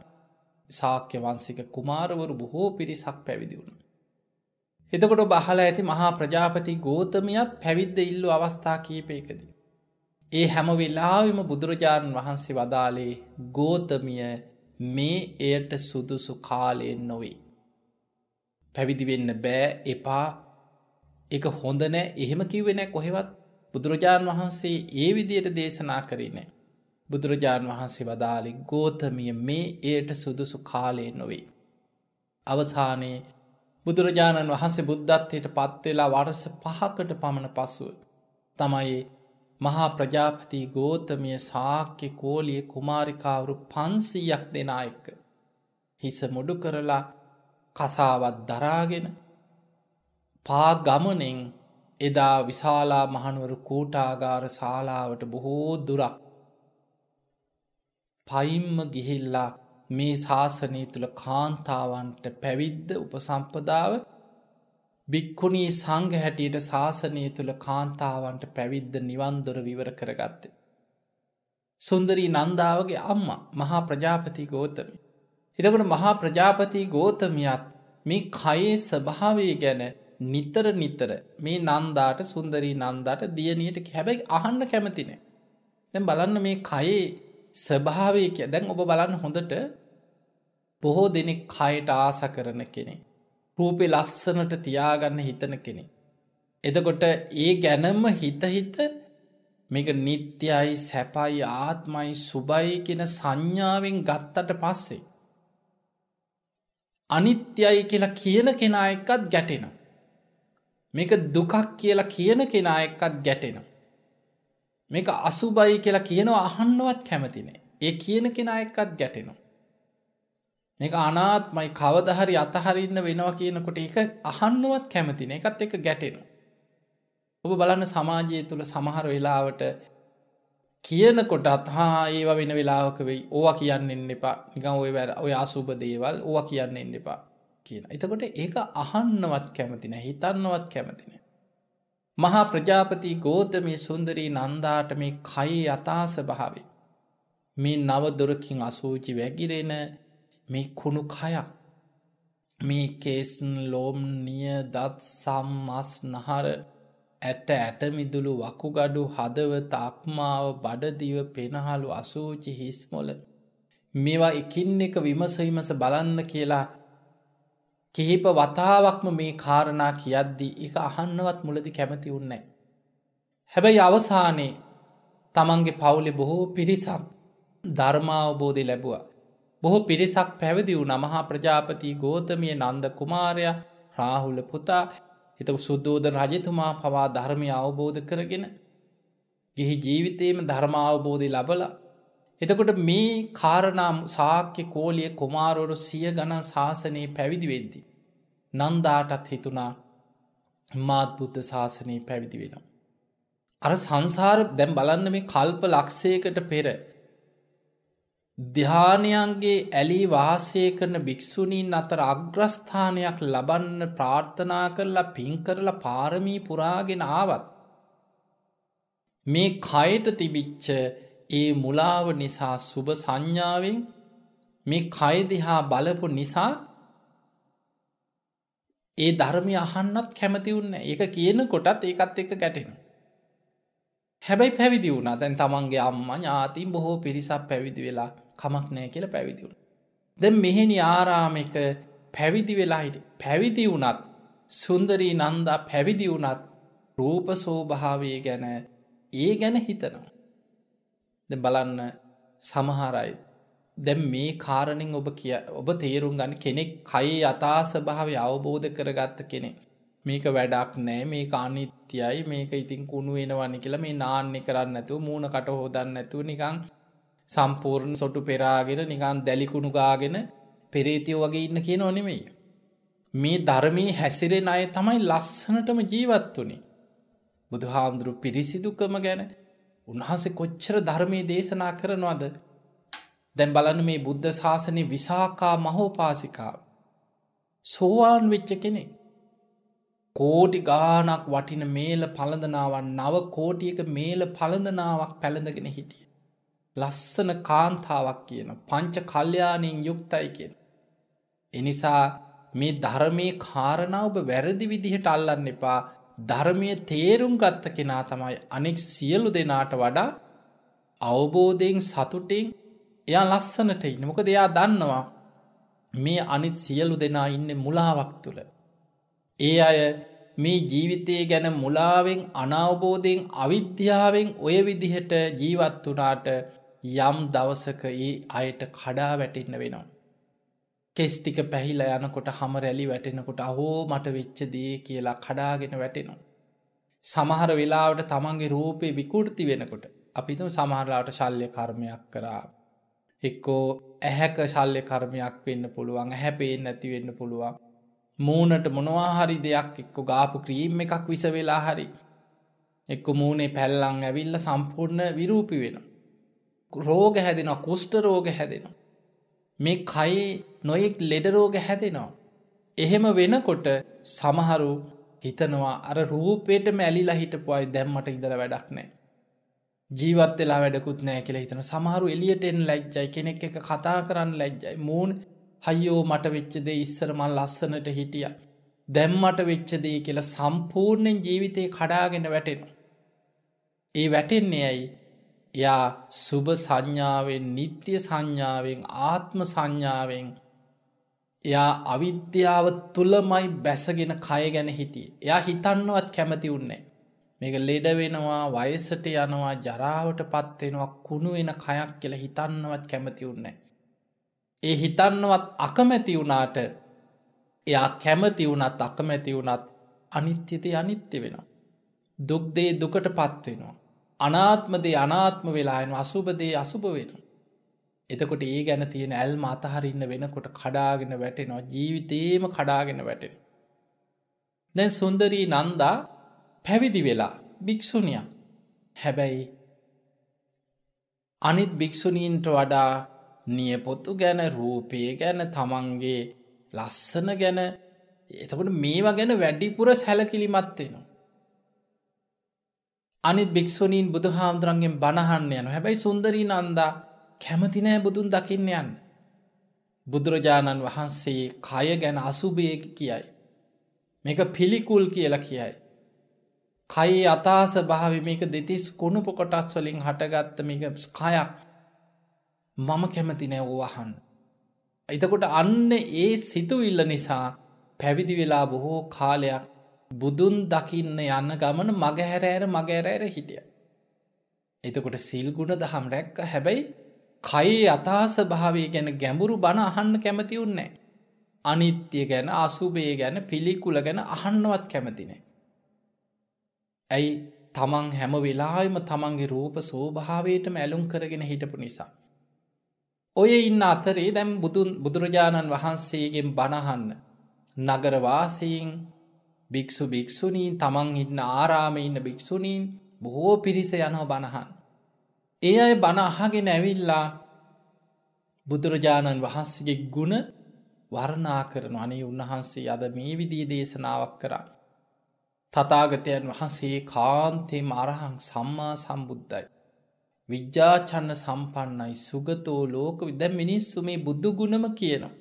සාක්‍ය වන්සික කුමාරවරු බොහෝ පිරිසක් පැවිදිවුණ. එතකොට බහල ඇති මහා ප්‍රජාපති ගෝතමයත් පැවිද්ද ඉල්ලු අවස්ථා කීපයකද. ඒ හැම වෙලාවිම බුදුරජාණන් වහන්සේ වදාලේ ගෝතමිය මේ එයට සුදුසු කාලයෙන් නොවේ. පැවිදිවෙන්න බෑ එපා එක හොඳනෑ එහෙම කිවෙන කොහෙවත් බුදුරජාණන් වහන්සේ ඒ විදියට දේශනා කරනෑ. බුදුරජාණන් වහන්සේ වදාලි ගෝතමිය මේ එයට සුදුසු කාලයෙන් නොවේ. අවසානයේ බුදුරජාණන් වහන්සේ බුද්ධත්වයට පත්වෙලා වරස පහකට පමණ පසුව. තමයි මහා ප්‍රජාපති ගෝතමිය සාක්‍ය කෝලිය කුමාරිකාවරු පන්සීයක් දෙනා එක්ක. හිස මුඩු කරලා කසාවත් දරාගෙන පා ගමනෙන් එදා විශාලා මහනුවර කූටාගාර ශාලාවට බොහෝ දුරක් පයිම්ම ගිහිල්ලා මේ ශාසනය තුළ කාන්තාවන්ට පැවිද්ද උපසම්පදාව භික්‍කුණී සංග හැටියට ශාසනය තුළ කාන්තාවන්ට පැවිද්ද නිවන්දොර විවර කරගත්තේ. සුන්දරී නන්දාවගේ අම්ම මහා ප්‍රජාපති ගෝතමි. එදකට මහා ප්‍රජාපති ගෝතමියත් මේ කයේ ස්භාවය ගැන නිතර නිතර මේ නන්දාට සුන්දරී නන්දාට දියනයට හැබැයි අහන්න කැමතිනේ. දැ බලන්න මේ කයේ ස්භාවයක දැන් ඔබ බලන්න හොඳට බොහෝ දෙනෙක් කයට ආස කරන කෙනෙ. රූපෙ ලස්සනට තියාගන්න හිතන කෙනෙ. එදකොට ඒ ගැනම හිතහිත මේක නිත්‍යයි සැපයි ආත්මයි සුබයි කෙන සංඥාවෙන් ගත්තට පස්සේ. අනිත්‍යයි කියලා කියන කෙනා එක්කත් ගැටෙන. මේක දුකක් කියලා කියන කෙනා එක්කත් ගැටෙන. මේක අසුබයි කියලා කියනවා අහන්නවත් කැමතිනේ ඒ කියන කෙනා එක්කත් ගැටෙනවා. මේක අනාත්මයි කවදහරි අතහරින්න වෙනවා කියනකොට එක අහන්නුවත් කැමතින එකත් එක ගැටෙන. ඔබ බලන්න සමාජය තුළ සමහර වෙලාවට කියනකොටත් හා ඒවා වෙන වෙලාවක වෙයි ඕවා කියන්න එන්න එපා නිකං ඔය වැර ඔය අසුභ දේවල් ඕවා කියන්න එන්න එපා කියන. එතකොට ඒක අහන්නවත් කැමතින හිතන්නවත් කැමතින. මහා ප්‍රජාපති ගෝතමි සුන්දරී නන්දාට මේ කයි අතාස භාවේ. මේ නව දොරකින් අසූචි වැගිරෙන මේ කුණු කයක් මේ කේසන් ලෝම් නිය දත් සම් මස් නහර ඇට ඇටමිදුළු වකුගඩු හදව තාක්මාව බඩදිව පෙනහලු අසූචි හිස්මොල මේවා එකින් එක විමසවිමස බලන්න කියලා කිහිප වතාවක්ම මේ කාරණා කියද්දී එක අහන්නවත් මුලදි කැමති උන්නේ. හැබැයි අවසානයේ තමන්ගේ පවුලෙ බොහෝ පිරිසක් ධර්මාවබෝධය ලැබුවා. බොහෝ පිරිසක් පැවිදි වූ නමහා ප්‍රජාපති ගෝතමිය නන්ද කුමාරයා රාහුල පුතා එතක සුද්දෝද රජතුමා පවා ධර්මය අවබෝධ කරගෙන ගිහි ජීවිතයේම ධර්ම අවබෝධය ලබල එතකොට මේ කාරණම් සාක්‍ය කෝලිය කුමාරවරු සිය ගණන් ශාසනයේ පැවිදිවෙද්දි. නන්දාටත් හිතුනා මාත්බුද්ධ ශාසනයේ පැවිදි වෙනම්. අර සංසාර දැම් බලන්න මේ කල්ප ලක්ෂයකට පෙර දිහානයන්ගේ ඇලි වාසය කරන භික්‍ෂුණීන් අතර අග්‍රස්ථානයක් ලබන්න ප්‍රාර්ථනා කරලා පින් කරලා පාරමී පුරාගෙන ආවත්. මේ කයට තිබිච්ච ඒ මුලාව නිසා සුභ සංඥාවෙන් මේ කයිදිහා බලපු නිසා ඒ ධර්මය අහන්නත් කැමතිවන්න එක කියන කොටත් ඒකත් එක ගැටෙන. හැබැයි පැවිදි වුණා දැන් තමන්ගේ අම්ම ඥාතින් බොහෝ පිරිසක් පැවිදි වෙලා කමක් නෑ කියල පැවිදිවුණ. ද මෙහෙනි ආරාමික පැවිදි වෙලාහිට පැවිදි වුනත් සුන්දරී නන්දා පැවිදි වුනත් රූප සෝභාවය ගැන ඒ ගැන හිතනවා. ද බලන්න සමහරයි දැම් මේ කාරණෙන් ඔබ කිය ඔබ තේරුම් ගන්න කෙනෙක් කයි අතාසභාව අවබෝධ කරගත්ත කෙනෙ. මේක වැඩක් නෑ මේ කානිත්‍යයි මේක ඉතින් කුණු වෙනවන්න කියලා මේ නාන්‍ය කරන්න ඇතු මූුණ කට හෝදන්න ඇතු නිකං සම්පූර්ණ සොටු පෙරාගෙන නිකන් දැලිකුණු ගාගෙන පෙරේතිය වගේ ඉන්න කියන ඕනෙමෙයි. මේ ධර්මී හැසිරෙන අය තමයි ලස්සනටම ජීවත් වනේ. බුදුහාන්දුරු පිරිසිදුකම ගැන උන්හසේ කොච්චර ධර්මය දේශනා කරනවද දැන් බලන මේ බුද්ධ ශාසනය විසාකා මහෝපාසිකා සෝවාන් වෙච්ච කෙනෙ කෝටි ගානක් වටින මේල පළඳනාවන් නව කෝටියක මේල පළඳනාවක් පැළඳගෙන හිටිය ලස්සන කාන්තාවක් කියන පංච කල්්‍යයානයෙන් යුක්තයි කියෙන්. එනිසා මේ ධර්මය කාරණාව වැරදි විදිහට අල්ලන්න එපා ධර්මය තේරුම් ගත්ත කෙනා තමයි අනෙක් සියලු දෙනාට වඩා අවබෝධයෙන් සතුටෙන් එයා ලස්සනට ඉන්නමොක දෙයා දන්නවා මේ අනිත් සියලු දෙනා ඉන්න මුලාවක් තුළ. ඒ අය මේ ජීවිතය ගැන මුලාවෙන් අනවබෝධයෙන් අවිද්‍යාවෙන් ඔය විදිහට ජීවත් වනාට යම් දවසක ඒ අයට කඩා වැටෙන්න වෙනවා. කෙස්ටික පැහිල යනකොට හම රැලි වැටෙනකොට අහෝ මට වෙච්චදේ කියලා කඩාගෙන වැටෙනවා. සමහර වෙලාවට තමන්ගේ රූපය විකෘති වෙනකොට අපිතුම සමහරලාට ශල්්‍ය කර්මයක් කරා. එක්කෝ ඇහැක ශල්්‍ය කර්මයක් වෙන්න පුළුවන් හැපෙන් නැතිවෙන්න පුළුවන්. මූනට මොනවාහරි දෙයක් එක්ක ගාපු ක්‍රීම් එකක් විස වෙලා හරි. එක්ක මූනේ පැල්ලං ඇවිල්ල සම්පූර්ණ විරූපි වෙන. රෝග හැදෙන කුෂ්ට රෝග හැදෙන. මේ කයි නොයෙක් ලෙඩරෝග හැදෙනවා. එහෙම වෙනකොට සමහරු හිතනවා අර රූපේට මැලිලා හිටපුයි දැම්මට ඉදර වැඩක් නෑ. ජීවත් වෙලා වැඩකුත් නෑ කියලා හිතන සමහරු එලියට එන් ලැජ්ජයි කෙනෙක් එක කතා කරන්න ලැජ්ජයි මූන් හයෝ මට වෙච්චදේ ඉස්සරමල් ලස්සනට හිටිය. දැම්මට වෙච්චදේ කියලා සම්පූර්ණයෙන් ජීවිතය කඩාගෙන වැටෙන. ඒ වැටෙන්නේ ඇයි එයා සුභ සංඥාවෙන් නිත්‍ය සංඥාවෙන් ආත්ම සංඥාවෙන් එයා අවිද්‍යාව තුළමයි බැසගෙන කය ගැන හිටිය. එයා හිතන්නවත් කැමති උන්නේ. මේක ලෙඩවෙනවා වයසට යනවා ජරාවට පත්වෙනවා කුණු වෙන කයක් කියල හිතන්නවත් කැමති උන්නේ. ඒ හිතන්නවත් අකමැති වුණාට එයා කැමති වුණත් අකමැති වුණත් අනිත්‍යති අනිත්‍ය වෙනවා. දුක්දේ දුකට පත්වෙනවා. අනාත්මදේ අනාත්ම වෙලා යන අසුබදේ අසුභ වෙන. එතකොට ඒ ගැන තියෙන ඇල්ම අතහරන්න වෙනකොට කඩාගෙන වැටෙනවා ජීවිතේම කඩාගෙන වැටෙන. දැන් සුන්දරී නන්දා පැවිදි වෙලා භික්‍ෂුණිය හැබැයි අනිත් භික්‍ෂුණීන්ට වඩා නියපොත්තු ගැන රූපය ගැන තමන්ගේ ලස්සන ගැන එතකට මේවා ගැන වැඩිපුර සැලකිලිමත්වෙනවා. අනිත් භික්‍ෂුණීන් බුදුහාමුදුරන්ගෙන් බණහන්න යන හැබැයි සුන්දරී නන්දා කැමතිනෑ බුදුන් දකින්න යන්න. බුදුරජාණන් වහන්සේ කය ගැන අසුභය කියයි. මේක පිළිකුල් කියලා කියයි. කයි අතාස භාවි මේක දෙතිස් කුණුපු කොටස් වලින් හටගත්ත මේක ස්කයක් මම කැමති නැව්වහන්. එතකොට අන්න ඒ සිතුවිල්ල නිසා පැවිදි වෙලා බොහෝ කාලයක් බුදුන් දකින්න යන්න ගමන මගහැරෑර මගෑරෑර හිටිය. එතකොට සිල්ගුණ දහම් රැක්ක හැබැයි කයි අතහස භාවය ගැන ගැඹුරු බණ අහන්න කැමතිවුන්නේ. අනිත්‍ය ගැන අසුබේ ගැන පිළිකුල ගැන අහන්නවත් කැමතිනේ. ඇයි තමන් හැම වෙලාම තමන්ගේ රූප සෝභාවයටම ඇලුම් කරගෙන හිටපු නිසා. ඔය ඉන්න අතරේ දැම් බුදුන් බුදුරජාණන් වහන්සේගෙන් බණහන්න නගරවාසයෙන් භික්‍ෂු භික්‍ෂුණීන් තමන් ඉන්න ආරාමේ ඉන්න භික්‍ෂුණීන් බොහෝ පිරිස යනෝ බණහන්. ඒ අය බණ අහගෙන ඇවිල්ලා බුදුරජාණන් වහන්සගේ ගුණ වර්ණා කරන අනේ උන්වහන්සේ අද මේ විදී දේශනාවක් කරා. තතාගතයන් වහන්සේ කාන්තේ මරහං සම්මා සම්බුද්ධයි. විද්‍යාචන්න සම්පන්නයි සුගතෝ ලෝක විද මිනිස්සු මේ බුද්ධ ගුණම කියනවා.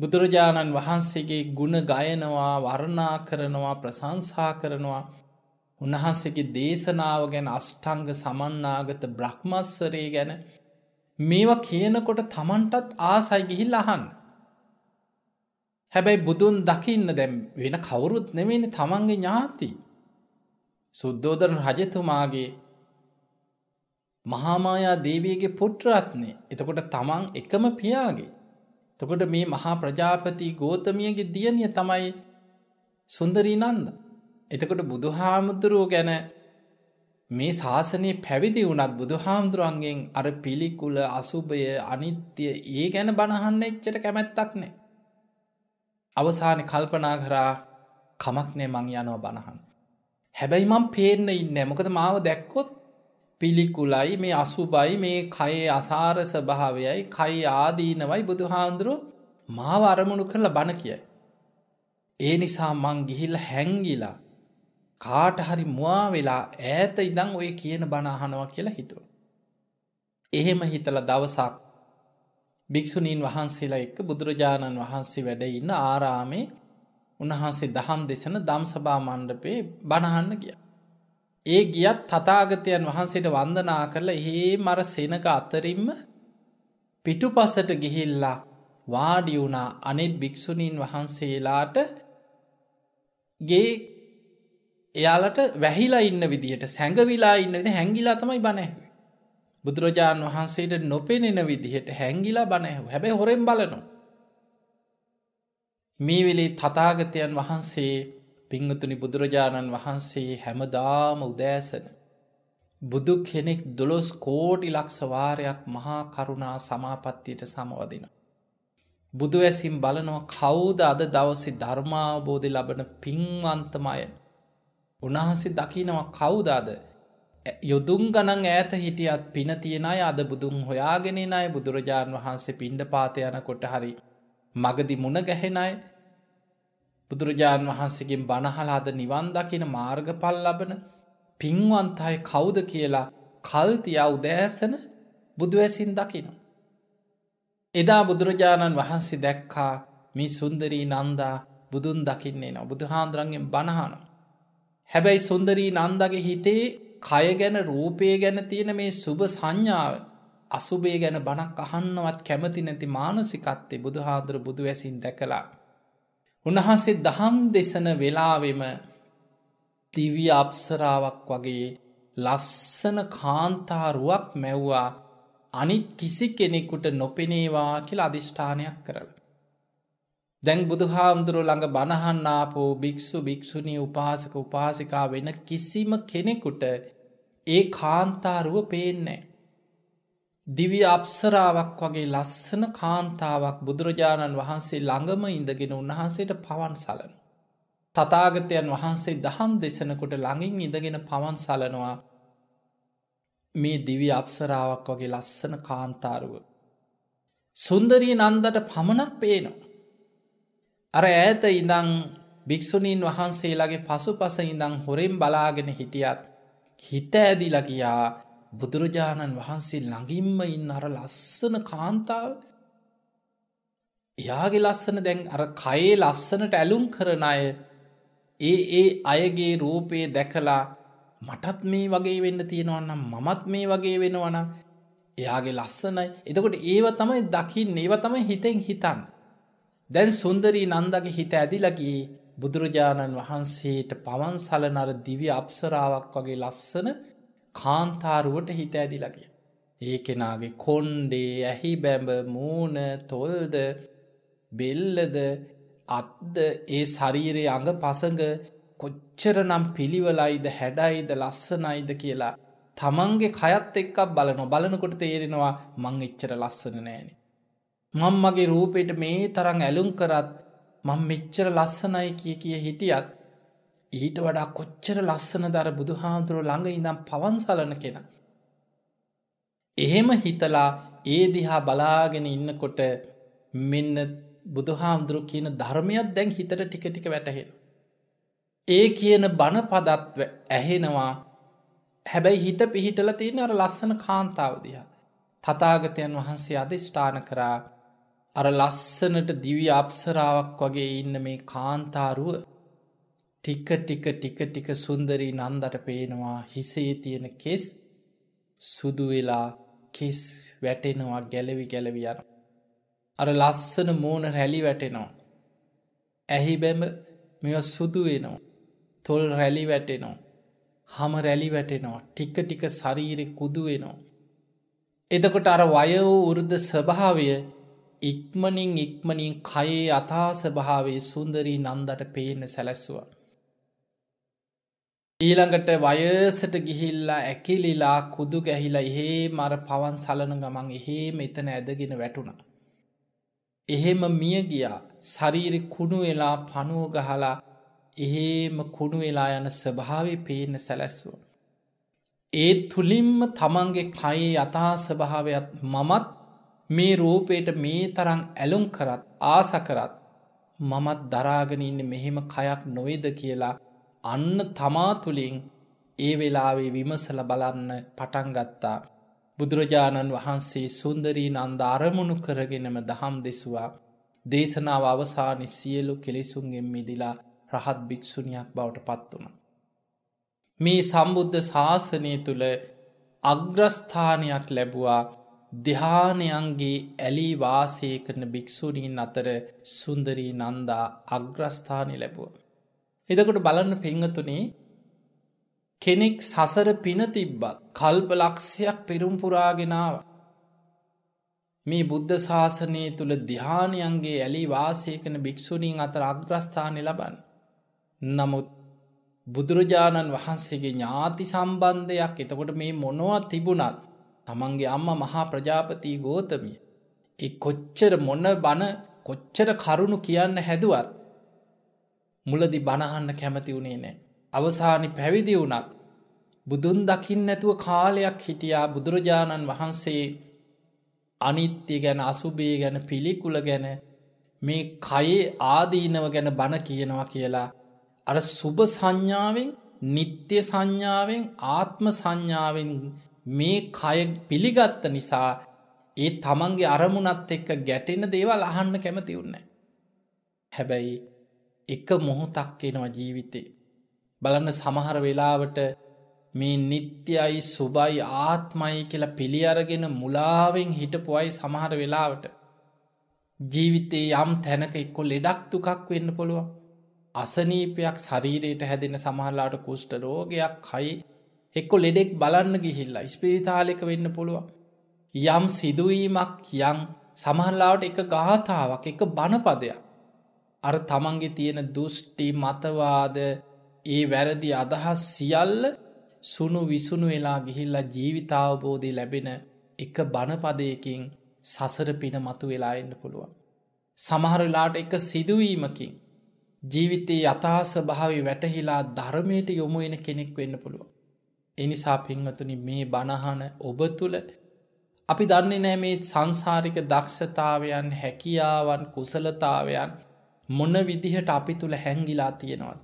බුදුරජාණන් වහන්සේගේ ගුණ ගයනවා වරණා කරනවා ප්‍රසංසා කරනවා උන්වහන්සේගේ දේශනාව ගැන අෂ්ටංග සමන්නාගත බ්‍රහ්මස්වරේ ගැන මේවා කියනකොට තමන්ටත් ආසයි ගිහිල් අහන්. හැබැයි බුදුන් දකින්න දැම් වෙන කවුරුත් නෙමෙන තමන්ගේ ඥාති. සුද්දෝදරන රජතුමාගේ මහාමායා දේවියගේ පුට්‍රත්නය එතකොට තමන් එකම පියාගේ තකොට මේ මහා ප්‍රජාපති ගෝතමියගේ දියනිය තමයි සුන්දරී නන්ද. එතකොට බුදුහාමුදුරුවෝ ගැන මේ ශාසනය පැවිදි වුනත් බුදුහාමුදුරුවන්ගෙන් අර පිළිකුල අසුභය අනිත්‍ය ඒ ගැන බණහන්න එච්චට කැමැත්තක් නෑ. අවසාන කල්පනා කරා කමක් නෑ මං යනව බණහන්. හැබැයි මං පේන්න ඉන්න මොකද මාව දැක්කොත් පිළිකුලයි මේ අසුබයි මේ කයේ අසාර ස්භාවයයි කයි ආදීනවයි බුදුහාන්දුරුව මාව අරමුණු කරල බණ කියයි. ඒ නිසා මං ගිහිල්ල හැංගිලා කාටහරි මවා වෙලා ඈත ඉදං ඔය කියන බණහනවා කියලා හිතුව. එහෙම හිතල දවසක් භික්‍ෂුණීන් වහන්සේලා එක්ක බුදුරජාණන් වහන්සේ වැඩ ඉන්න ආරාමේ උන්වහන්සේ දහම් දෙසන දම් සභා මණ්ඩපේ බණහන්න ගිය. ඒ ගියත් තතාගතයන් වහන්සේට වන්දනා කරලා ඒ මර සෙනක අතරින්ම පිටුපසට ගිහිල්ලා වාඩි වුණා අනෙත් භික්‍ෂුණීන් වහන්සේලාට ගේ එයාලට වැහිලා ඉන්න විදිහට සැඟවිලා ඉන්න විදි හැංගිලා තමයි බණැහුව. බුදුරජාණන් වහන්සේට නොපෙනෙන විදිහට හැංගිලා බණැහු හැබැ හොරෙන් බලනු. මේ වෙලේ තතාගතයන් වහන්සේ පිංහතුනි බුදුරජාණන් වහන්සේ හැමදාම උදෑසන. බුදු කෙනෙක් දොළොස් කෝටි ලක්ෂවාරයක් මහා කරුණා සමාපත්තියට සමවදින. බුදු ඇසිම් බලනව කවුද අද දවසි ධර්මාබෝධි ලබන පින්වන්තමය. උණහන්සේ දකිනවා කවුදාද යොදුම් ගණන් ඈත හිටියත් පිනතියෙනයි අද බුදුන් හොයාගෙනනයි බුදුරජාණන් වහන්සේ පිණ්ඩ පාතයන කොට හරි. මගදි මුණ ගැහෙනයි බුදුරජාණන් වහන්සේගෙන් බණහලාද නිවන් දකින මාර්ගඵල් ලබන පින්වන්තයි කවුද කියලා කල්තියා උදෑසන බුදුවැසින් දකින. එදා බුදුරජාණන් වහන්සේ දැක්කා මේ සුන්දරී නන්දා බුදුන් දකින්නේ නව බුදුහාන්දුරන්ගෙන් බණහන. හැබැයි සුන්දරී නන්දගේ හිතේ කය ගැන රූපය ගැන තියෙන මේ සුභ සංඥාව අසුබේ ගැන බණක් අහන්නවත් කැමති නැති මානසිකත්තේ බුදුහාදුර බුදු වැසින් දැකලා උන්වහන්සේ දහම් දෙසන වෙලාවෙම දිවි අප්සරාවක් වගේ ලස්සන කාන්තාරුවක් මැව්වා අනිත් කිසි කෙනෙකුට නොපෙනේවා කියල අධිෂ්ඨානයක් කරන. දැන් බුදුහාමුදුරු ළඟ බණහන්නාපෝ භික්‍ෂු භික්‍ෂුණී උපාසක උපාසිකා වෙන කිසිම කෙනෙකුට ඒ කාන්තාරුව පේන්නේ. දිවි අප්සරාවක් වගේ ලස්සන කාන්තාවක් බුදුරජාණන් වහන්සේ ළඟම ඉඳගෙන උන්වහන්සේට පවන් සලන. තතාගතයන් වහන්සේ දහම් දෙසනකොට ළඟින් ඉඳගෙන පවන් සලනවා මේ දිවි අප්සරාවක් වගේ ලස්සන කාන්තාරුව. සුන්දරී නන්දට පමණක් පේනවා. අර ඇත ඉඳං භික්‍ෂුණීන් වහන්සේලාගේ පසු පස ඉඳං හොරෙන් බලාගෙන හිටියත් හිත ඇදිලගියා බුදුරජාණන් වහන්සේ ළඟින්ම ඉන්න අර ලස්සන කාන්තාව එයාගේ ලස්සන දැන් අර කයේ ලස්සනට ඇලුම් කරන අය ඒ ඒ අයගේ රූපයේ දැකලා මටත් මේ වගේ වෙන්න තියෙනවන්නම් මමත් මේ වගේ වෙනවනම් එයාගේ ලස්සනයි එතකොට ඒව තමයි දකිින් ඒව තමයි හිතෙන් හිතන්. දැන් සුන්දරී නන්දගේ හිත ඇදිලගේ බුදුරජාණන් වහන්සේට පවන් සලනර දිවි අප්සරාවක් වගේ ලස්සන කාන්තාරුවට හිත ඇදිලගිය. ඒ කෙනාගේ කොන්්ඩේ ඇහි බැඹ මූන තොල්ද බෙල්ලද අත්ද ඒ ශරීරයේ අඟ පසඟ කොච්චරනම් පිළිවලයිද හැඩයිද ලස්සනයිද කියලා තමන්ගේ කයත් එක්කක් බලන බලනකොට තේරෙනවා මං එච්චර ලස්සන නෑනේ. මං මගේ රූපයට මේ තරං ඇලුම් කරත් මං මෙච්චර ලස්සනයි කිය කිය හිටියත් ඊට වඩා කොච්චර ලස්සන දර බුදු හාමුදුරුව ළඟ ඉඳම් පවන්සලන කෙන. එහෙම හිතලා ඒ දිහා බලාගෙන ඉන්නකොට මෙන්න බුදුහාමුදුරු කියන ධර්මයක් දැන් හිතට ටික ටික වැටහෙන. ඒ කියන බණපදත්ව ඇහෙනවා හැබැයි හිත පිහිටල තියෙන අර ලස්සන කාන්තාව දිහා. තතාගතයන් වහන්සේ අධිෂ්ඨාන කරා අර ලස්සනට දිවි අප්සරාවක් වගේ ඉන්න මේ කාන්තාරුව ටික ටික ටික ටික සුන්දරී නන්දට පේනවා හිසේ තියෙන කෙස් සුදු වෙලා කෙස් වැටෙනවා ගැලවි ගැලවියන. අර ලස්සන මෝන රැලි වැටෙනවා. ඇහි බැම මෙ සුදු වෙනවා. තොල් රැලි වැටෙනවා. හම රැලි වැටෙනවා ටික ටික සරීරෙ කුදු වෙනවා. එදකොට අර වයෝ උරුද්ධ ස්වභාවය ඉක්මනින් ඉක්මනින් කයේ අතා ස්භාවේ සුන්දරී නන්දට පේන සැලැස්සුවා. ඊළඟට වයසට ගිහිල්ලා ඇකිලිලා කුදු ගැහිලා එහේ මර පවන් සලන ගමන් එහේ මෙතන ඇදගෙන වැටුණ. එහෙම මිය ගියා සරීරි කුණු වෙලා පනුව ගහලා එහෙම කුණු වෙලා යන ස්වභාවේ පේන සැලැස්වුව. ඒ තුළින්ම තමන්ගේ කයේ යථා ස්වභාවයක් මමත් මේ රූපයට මේ තරං ඇලුම් කරත් ආස කරත් මමත් දරාගෙන ඉන්න මෙහෙම කයක් නොවේද කියලා අන්න තමා තුළින් ඒ වෙලාවේ විමසල බලන්න පටන්ගත්තා. බුදුරජාණන් වහන්සේ සුන්දරී නන්ද අරමුණු කරගෙනම දහම් දෙසවා. දේශනාව අවසානි සියලු කෙලෙසුන්ගෙන් මිදිලා රහත් භික්‍ෂුණයක් බවට පත්වන. මේ සම්බුද්ධ ශාසනය තුළ අග්‍රස්ථානයක් ලැබුවා දෙහානයන්ගේ ඇලී වාසය කරන භික්‍ෂුණීන් අතර සුන්දරී නන්දා අග්‍රස්ථානය ලැබුව. එදකොට බලන්න පිංහතුනේ කෙනෙක් සසර පින තිබ්බත් කල්ප ලක්ෂයක් පෙරුම්පුරාගෙනාව. මේ බුද්ධ ශාසනය තුළ දිහානයන්ගේ ඇලි වාසයකන භික්‍ෂුණීන් අතර අග්‍රස්ථානය ලබන්. නමුත් බුදුරජාණන් වහන්සේගේ ඥාති සම්බන්ධයක් එතකොට මේ මොනවත් තිබුණත් තමන්ගේ අම්ම මහා ප්‍රජාපතිී ගෝතමිය. එ කොච්චර මොන බණ කොච්චර කරුණු කියන්න හැදුවත් මුලදි බණහන්න කැමති වුණේ නෑ. අවසානි පැවිදි වුණත් බුදුන් දකිින් නැතුව කාලයක් හිටියා බුදුරජාණන් වහන්සේ අනිත්‍ය ගැන අසුබේ ගැන පිළිකුල ගැන මේ කයේ ආදීනව ගැන බණ කියනවා කියලා. අර සුබ සංඥාවෙන් නිත්‍ය සංඥාවෙන් ආත්ම සංඥාවෙන් මේ කය පිළිගත්ත නිසා ඒ තමන්ගේ අරමුණත් එක්ක ගැටෙන දේවල් අහන්න කැමතිවුන්න. හැබැයි එක මොහොතක් එනවා ජීවිතේ. බලන්න සමහර වෙලාවට මේ නිත්‍යයි සුබයි ආත්මයි කියලා පිළි අරගෙන මුලාවෙන් හිටපුයි සමහර වෙලාවට. ජීවිතේ යම් තැනක එක්කො ලෙඩක් තුකක් වෙන්න පුළුවන්. අසනීපයක් ශරීරයට හැදෙන සමහරලාට කුෂ්ට රෝගයක් හයි එක්කො ලෙඩෙක් බලන්න ගිහිල්ලා ස්පිරිතාලෙක වෙන්න පුළුවන්. යම් සිදුවීමක් යම් සමහරලාට එක ගාථාවක් එක බණපදයක්. අර තමන්ගේ තියෙන දුෂ්ටි මතවාද ඒ වැරදි අදහස් සියල්ල සුනු විසුණු වෙලා ගිහිල්ලා ජීවිතාවබෝධය ලැබෙන එක බණපදයකින් සසර පින මතු වෙලා එන්න පුළුවන්. සමහරලාට එක සිදුවීමකින් ජීවිතයේ යථහස භාවි වැටහිලා ධර්මයට යොමු එන කෙනෙක් වෙන්න පුළුව. එනිසා පින්වතුනි මේ බණහන ඔබ තුළ අපි දන්නේ නෑ මේ සංසාරික දක්ෂතාවයන් හැකියාවන් කුසලතාවයන් මොන විදිහට අපි තුළ හැංගිලා තියෙනවද.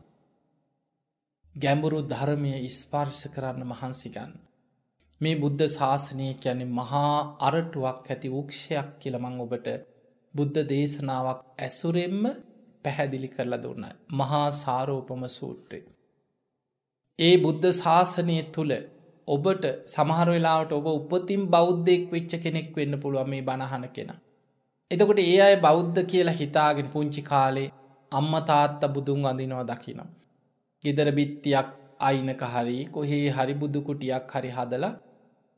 ගැඹුරු ධර්මය ඉස්පර්ශ කරන්න මහන්සිගන්න. මේ බුද්ධ ශාසනය කියැනෙ මහා අරටුවක් ඇති උක්ෂයක් කියලමං ඔබට බුද්ධ දේශනාවක් ඇසුරෙන්ම පැහැදිලි කරලා දුන්න. මහා සාරෝපම සූට්‍රය. ඒ බුද්ධ ශාසනය තුළ ඔබට සමහර වෙලාට ඔබ උපතින් බෞද්ධෙක් වෙච්ච කෙනෙක් වෙන්න පුළුව මේ බණහන කෙනා. එතකොට ඒ අය බෞද්ධ කියලා හිතාගෙන පුංචි කාලේ අම්ම තාත්ත බුදුන් අඳිනවා දකිනවා. ගෙදර බිත්තියක් අයිනක හරි කොහේ හරි බුදුකුටියක් හරි හදලා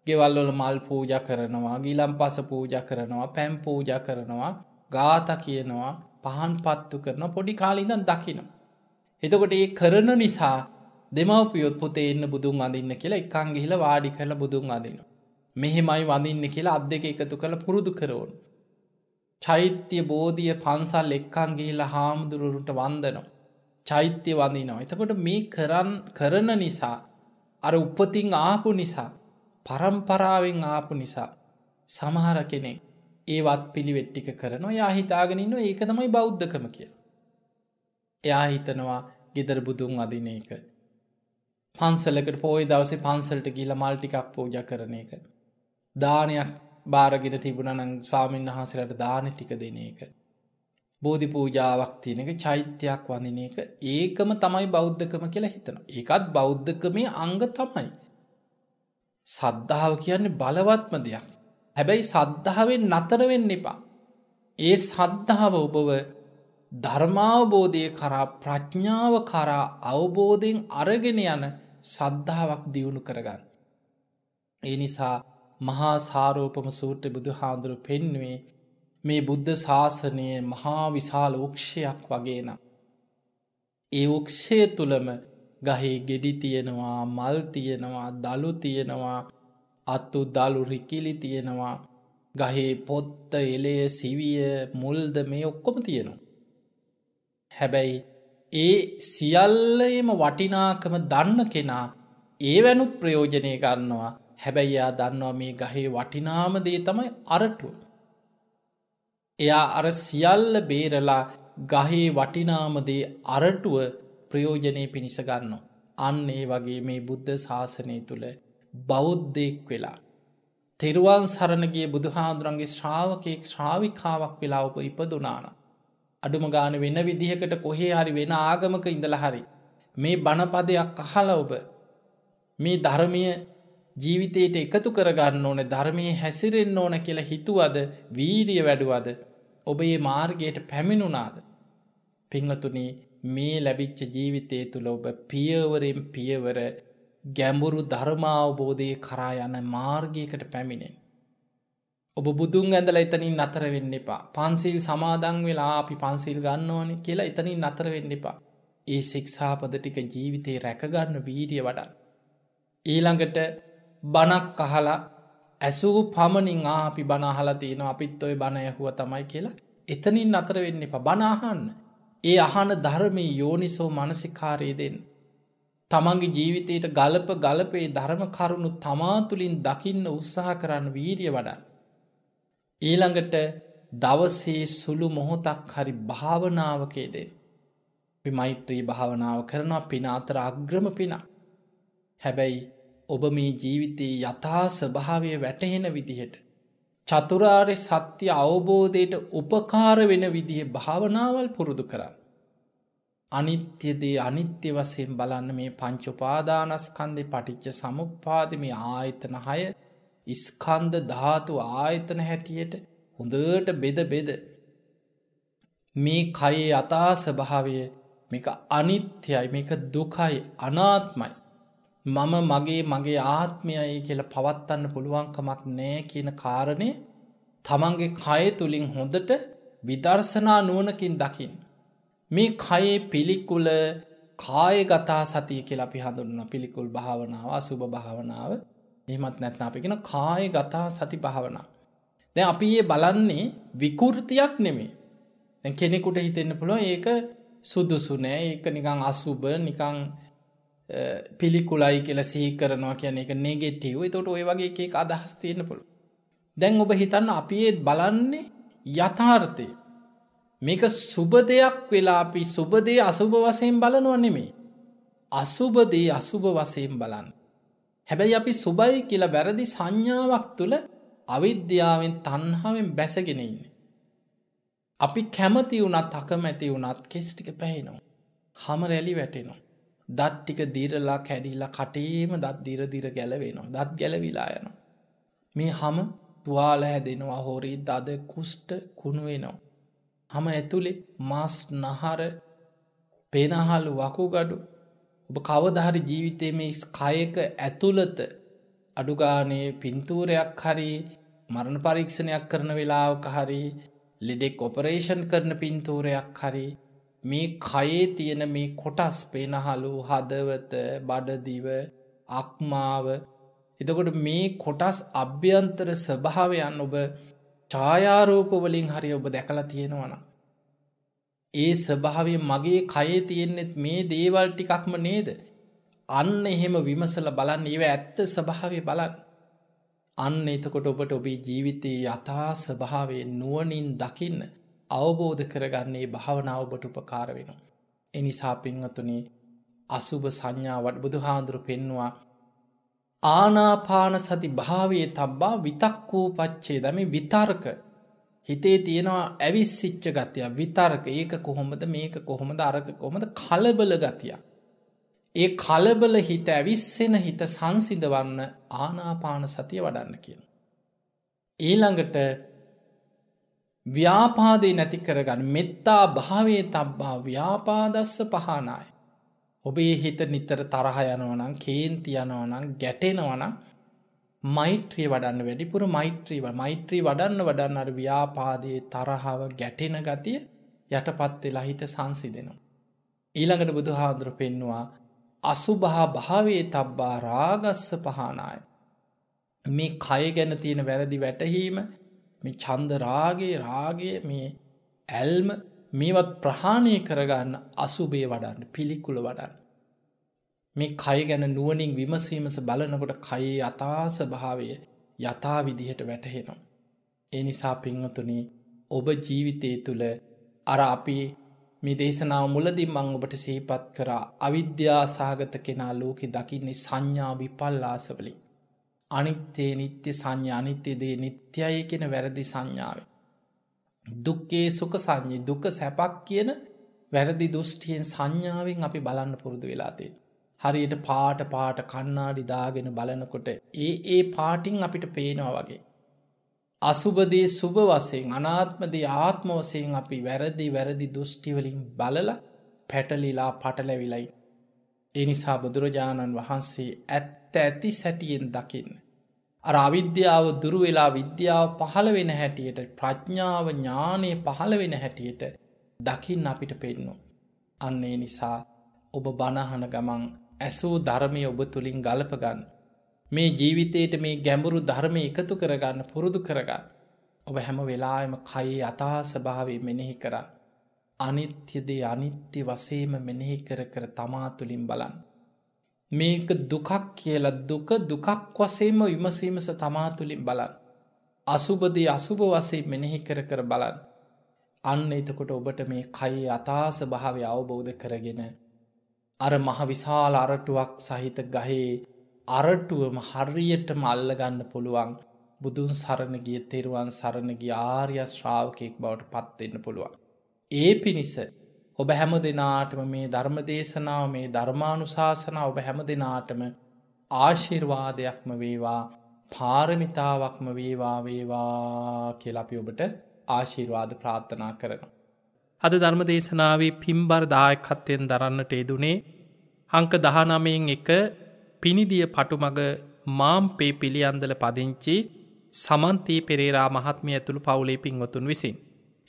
ගෙවල්ලොල මල් පූජ කරනවා ගිලම් පස පූජ කරනවා පැම් පූජ කරනවා ගාත කියනවා පහන් පත්තු කරන පොඩි කාලිඳන් දකිනවා. එතකොට ඒ කරන නිසා දෙමවපියොත් පොතේ එන්න බුදුන් අඳන්න කියලා එකංගිහිල වාඩි කරල බුදුන් අදිනවා. මෙහෙමයි වඳන්න කියලා අත් දෙක එකතු කළ පුරුදු කරවන්න. චෛත්‍ය බෝධිය පන්සල් එක්කන් ගිහිලා හාමුදුරුවරුට වන්දනවා. චෛත්‍ය වඳනවා. එතකොට මේ කරන් කරන නිසා අර උපතින් ආපු නිසා පරම්පරාවෙන් ආපු නිසා සමහර කෙනෙක් ඒවත් පිළිවෙට්ටික කරනවා යා හිතාගෙනන්න ඒක තමයි බෞද්ධකම කිය. එයා හිතනවා ගෙදර බුදුන් අදින එක. පන්සලකට පෝය දවසේ පන්සලට ගිල මල්ටිකක් පෝජ කරන එක. දානයක් භාරගෙන තිබුණනං ස්වාමීන් වහන්සේලට දාන ටික දෙන එක. බෝධි පූජාවක් තියෙනක චෛත්‍යයක් වඳන එක ඒකම තමයි බෞද්ධකම කියලා හිතන. ඒකත් බෞද්ධකමේ අංග තමයි. සද්ධාව කියන්නේ බලවත්ම දෙයක්. හැබැයි සද්ධාවෙන් නතරවෙන්න එපා. ඒ සද්ධාව ඔබව ධර්මාවබෝධය කරා ප්‍රඥ්ඥාව කරා අවබෝධයෙන් අරගෙන යන සද්ධාවක් දියුණු කරගන්න. ඒ නිසා මහා සාරෝපම සූට්‍ර බුදු හාන්දුරු පෙන්නුවේ මේ බුද්ධ ශාසනය මහා විශාල ක්ෂයක් වගේ නම්. ඒ ක්ෂය තුළම ගහේ ගෙඩි තියෙනවා මල් තියෙනවා දළු තියෙනවා අත්තු දළු රිකිලි තියෙනවා ගහේ පොත්ත එලේ සිවිය මුල්ද මේ ඔක්කොම තියෙනවා. හැබැයි ඒ සියල්ලම වටිනාකම දන්න කෙනා ඒ වැනුත් ප්‍රයෝජනය ගන්නවා හැබැයි එයා දන්නවා මේ ගහේ වටිනාමදේ තමයි අරටුව. එයා අර සියල්ල බේරලා ගහේ වටිනාමදේ අරටුව ප්‍රයෝජනය පිණිසගන්නවා. අන්න ඒ වගේ මේ බුද්ධ ශාසනය තුළ බෞද්ධයෙක් වෙලා. තෙරුවන් සරණගේ බුදුහාදුරන්ගේ ශ්‍රාවකයෙක් ශ්‍රාවිකාවක් වෙලා ඔප ඉපදුනාන. අඩුම ගාන වෙන විදිහකට කොහේ හරි වෙන ආගමක ඉඳල හරි. මේ බණපදයක් අහල ඔබ මේ ධර්මය ජීවිතයට එකතු කරගන්න ඕන ධර්මයේ හැසිරෙන්න්න ඕන කියලා හිතුවද වීරිය වැඩුවද ඔබ ඒ මාර්ගයට පැමිණුනාද. පිංහතුනේ මේ ලැබිච්ච ජීවිතය තුළ ඔබ පියවරෙන් පියවර ගැඹුරු ධර්මාවබෝධය කරා යන මාර්ගයකට පැමිණෙන්. ඔබ බුදුන් ඇඳල එතනින් නතර වෙන්න එපා පන්සිල් සමාදං වෙලා අපි පන්සිල් ගන්න ඕනි කියලා එතනින් නතර වෙන්න එපා. ඒ ශික්ෂාපද ටික ජීවිතේ රැකගන්න වීරිය වඩා. ඊළඟට බණක් අහලා ඇසූ පමණින් ආපි බනාහලතියන අපිත් ඔය බණයහුව තමයි කියලා එතනින් අතර වෙන්න එප බනාහන්න ඒ අහන ධර්මී යෝනිසෝ මනසිකාරය දෙෙන් තමන්ගේ ජීවිතයට ගලප ගලපේ ධර්ම කරුණු තමාතුළින් දකින්න උත්සාහ කරන්න වීරිය වඩන් ඊළඟට දවසේ සුළු මොහොතක් හරි භාවනාවකේදෙන් පිමෛත්‍රී භාවනාව කරනවා පින අතර අග්‍රම පිනා හැබැයි ඔබ මේ ජීවිතයේ යථා ස්වභාවය වැටහෙන විදිහට. චතුරාර්ය සත්‍ය අවබෝධයට උපකාර වෙන විදිහ භාවනාවල් පුරුදු කරන්න. අනිත්‍යදේ අනිත්‍ය වසයෙන් බලන්න මේ පංචුපාදානස්කන්දෙ පටිච්ච සමුපාදමි ආයතන හය ඉස්කන්ද ධාතු ආයතන හැටියට හොඳට බෙද බෙද. මේ කයේ අතා ස්භාවය මේක අනිත්‍යයි මේක දුකයි අනාත්මයි මම මගේ මගේ ආත්මයයි කියලා පවත්වන්න පුළුවන්කමක් නෑ කියන කාරණය තමන්ගේ කය තුළින් හොඳට විදර්ශනා නුවනකින් දකිින්. මේ කයේ පිළිකුල කායගතා සතිය කියලා අපි හඳුන්න පිළිකුල් භාවනාව සුභ භාවනාව එහමත් නැත්න අපිගෙන කාය ගතා සති භාවනා. දැ අපි ඒ බලන්නේ විකෘතියක් නෙමේ දැ කෙනෙකුට හිතෙන්න්න පුළුව ඒක සුදුසුනෑ ඒක නිකං අසුභ නිකං පිළිකුලයි කියල සිහි කරනවා කියන එක නෙගෙටව තොට ඔය වගේ එකක් අදහස් තියෙන පුළු. දැන් ඔබ හිතන්න අපිඒත් බලන්නේ යථාර්ථය. මේක සුබ දෙයක් වෙලා අපි සුබදේ අසුභ වසයෙන් බලනව නෙමේ. අසුබදේ අසුභ වසයෙන් බලන්න. හැබැයි අපි සුබයි කියලා වැරදි සංඥාවක් තුළ අවිද්‍යාවෙන් තන්හාවෙන් බැසගෙන ඉන්න. අපි කැමති වුණත් අකමැති වුණත් කෙස්්ටික පැහිනවා. හම රැලි වැටෙනවා. දත් ටික දීරලා කැඩිල්ලා කටේම දත් දිරදිර ගැලවෙනවා දත් ගැලවිලා යනවා. මේ හම තුවාල හැදෙනවා හෝරේ දද කුෂ්ට කුණුවෙනවා. හම ඇතුළේ මස් නහර පෙනහල් වකුගඩු ඔබ කවදහරි ජීවිතය මේ ස්කයක ඇතුළත අඩුගානේ පින්තූරයක් හරි මරණ පරීක්ෂණයක් කරන වෙලාවක හරි ලෙඩෙක් ඔපරේෂන් කරන පින්තූරයක් හරි මේ කයේ තියෙන මේ කොටස් පෙනහලු හදවත බඩදිව අක්මාව එතකොට මේ කොටස් අභ්‍යන්තර ස්වභාවයන් ඔබ ඡායාරූපවලින් හරි ඔබ දැකලා තියෙනවන. ඒ ස්වභාවය මගේ කයේ තියෙන්නෙත් මේ දේවල් ටිකක්ම නේද. අන්න එහෙම විමසල බලන්න ඒව ඇත්ත ස්වභාවය බලන්න. අන්න එතකොට ඔබට ඔබේ ජීවිතයේ යථා ස්වභාවේ නුවනින් දකින්න. අවබෝධ කරගන්නේ භාවනාව ඔබට උපකාර වෙන. එනිසා පින්වතුනේ අසුභ සංඥාවට බුදුහාන්දුරු පෙන්වා ආනාපාන සති භාවයේ තබ්බා විතක්කූ පච්චේ දම විතර්ක හිතේ තියෙනවා ඇවිස්සිච්ච ගතිය විතර්ක ඒක කොහොමද මේක කොහොමද අරක කොමද කලබල ගතිය. ඒ කලබල හිත ඇවිස්සෙන හිත සංසිඳවන්න ආනාපාන සතිය වඩන්න කියන. ඊළඟට ව්‍යාපාදේ නැති කරගන්න මෙත්තා භාවේ තබ්බා ව්‍යාපාදස්ස පහනාය. ඔබේ හිත නිතර තරහ යනවනම් කේන්ති යනවනම් ගැටෙනවනම් මෛත්‍රී වඩන්න වැඩිපුර මෛත්‍රීව මෛත්‍රී වඩන්න වඩන්න අර ව්‍යාපාදයේ තරහාව ගැටෙන ගතිය යටපත් වෙලා හිත සංසිදෙනවා. ඊළඟට බුදුහාදුර පෙන්වා අසුභහා භාවේ තබ්බා රාගස්ස පහනාය. මේ කය ගැන තියෙන වැරදි වැටහීම මේ චන්ද රාගේ රාගය මේ ඇල්ම මේවත් ප්‍රහාණය කරගන්න අසුබේ වඩන්න පිළිකුල වඩන්න. මේ කය ගැන නුවනින් විමසීමස බලනකොට කයේ අතාස භාවය යථා විදිහට වැටහෙනම්. ඒ නිසා පිංහතුනි ඔබ ජීවිතය තුළ අර අපි මේ දේශනාව මුලදි මං ඔබට සහිපත් කරා අවිද්‍යා සාගත කෙනා ලෝකෙ දකින්නේ සංඥා විපල්ලාසවලින්. අනිත්‍යයේ නිත්‍ය සංඥා අනිත්‍යදේ නිත්‍යයි කෙන වැරදි සංඥාව. දුක්කේ සුක සංඥ දුක සැපක් කියන වැරදි දුෘෂ්ටියෙන් සංඥාවෙන් අපි බලන්න පුරුදු වෙලාතේ. හරියට පාට පාට කන්නාඩි දාගෙන බලනකොට ඒ ඒ පාටිං අපිට පේනවා වගේ. අසුබදේ සුභ වසයෙන් අනාත්මදේ ආත්ම වසයෙන් අපි වැරදි වැරදි දුෘෂ්ටිවලින් බලල පැටලිලා පටලැවිලයි. එනිසා බුදුරජාණන් වහන්සේ ඇත් ඇත්ත ඇති සැටියෙන් දකින්න. අර අවිද්‍යාව දුරුවෙලා විද්‍යාව පහළ වෙන හැටියට ප්‍රඥ්ඥාව ඥානය පහළ වෙන හැටියට දකිින් අපිට පෙන්නු. අන්නේ නිසා ඔබ බණහන ගමන් ඇසූ ධර්මය ඔබ තුළින් ගලපගන්න. මේ ජීවිතයට මේ ගැඹුරු ධර්මය එකතු කරගන්න පුරුදු කරගන්න. ඔබ හැම වෙලායම කයේ අතා ස්භාවය මෙනෙහි කරන්න. අනිත්‍යදේ අනිත්‍ය වසේම මෙනෙහි කර කර තමා තුළින් බලන්න. මේක දුකක් කියලා දුක දුකක් වසේම විමසීමස තමා තුළින් බලන්. අසුබදී අසුභ වසේ මෙනෙහි කර කර බලන්. අන්න එතකොට ඔබට මේ කයි අතාස භාවය අවබෝධ කරගෙන. අර මහවිශාල අරටුවක් සහිත ගහේ අරටුවම හරියටම අල්ලගන්න පුළුවන් බුදුන් සරණගිය තෙරුවන් සරණගිය ආර්ය ශ්‍රාවකයෙක් බවට පත්වෙන්න පුළුවන්. ඒ පිණිස ඔබ හැම දෙනාටම මේ ධර්ම දේශනාව මේ ධර්මානු ශාසන ඔබ හැම දෙනාටම ආශිර්වාදයක්ම වේවා පාරමිතාවක්ම වේවා වේවා කියලපි ඔබට ආශිර්වාද ප්‍රාර්ථනා කරන. අද ධර්ම දේශනාවේ පිම්බර් දායකත්වයෙන් දරන්නට ේදුනේ අංක දහනමයෙන් එක පිනිදිය පටුමග මාම්පේ පිළියන්දල පදිංචි සමන්තී පෙරේරා මහත්මිය ඇතුළු පවුලේ පින්වතුන් විසින්.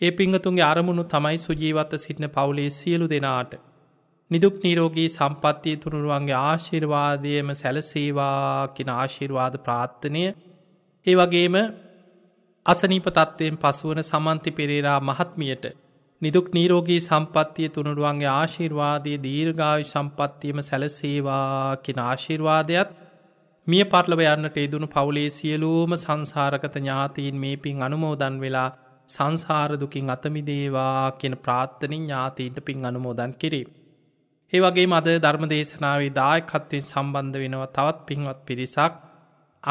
ඒ පිංහතුන්ගේ අරමුණු තමයි සුජීවත්ත සිටින පවුලේ සියලු දෙනාට. නිදුක් නිරෝගී සම්පත්තිය තුනුරුවන්ගේ ආශිර්වාදයම සැලසේවා කියෙන ආශිර්වාද ප්‍රාත්ථනය ඒ වගේම අසනීප තත්ත්වයෙන් පසුවන සමන්ති පෙරේරා මහත්මියට නිදුක් නීරෝගී සම්පත්තිය තුනුරුවන්ගේ ආශිර්වාදය දීර්ගාවි සම්පත්තියම සැලසේවා කෙන ආශිර්වාදයත් මිය පටලව යන්නට ේදුණු පවුලේ සියලූම සංසාරකත ඥාතීන් මේ පින් අනුමෝදන් වෙලා සංසාරදුකින් අතමිදේවා කියෙන ප්‍රාත්ථනින් ඥාතීන්ට පින් අනුමෝදන් කිරීම. ඒ වගේ මද ධර්ම දේශනාවේ දායකත්වයෙන් සම්බන්ධ වෙනවා තවත් පින්වත් පිරිසක්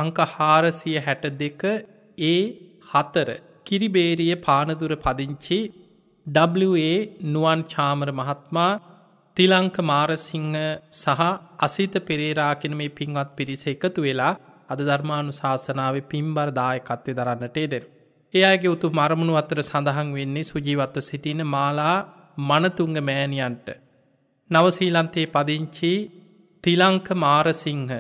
අංක හාරසිය හැට දෙක ඒ හතර කිරිබේරිය පානදුර පදිංචි WA නුවන් චාමර මහත්මා තිලංක මාරසිංහ සහ අසිත පෙරේරාකෙන මේ පින්වත් පිරිස එකතු වෙලා අද ධර්මාණු ශාසනාව පින්බර දායකත්වය දරන්නට ේදෙන. එයාගේ උතු මරමුණු අතර සඳහන් වෙන්නේ සුජීවත්ව සිටින මාලා මනතුංග මෑණියන්ට. නවසීලන්තයේ පදිංචි තිලංක මාරසිංහ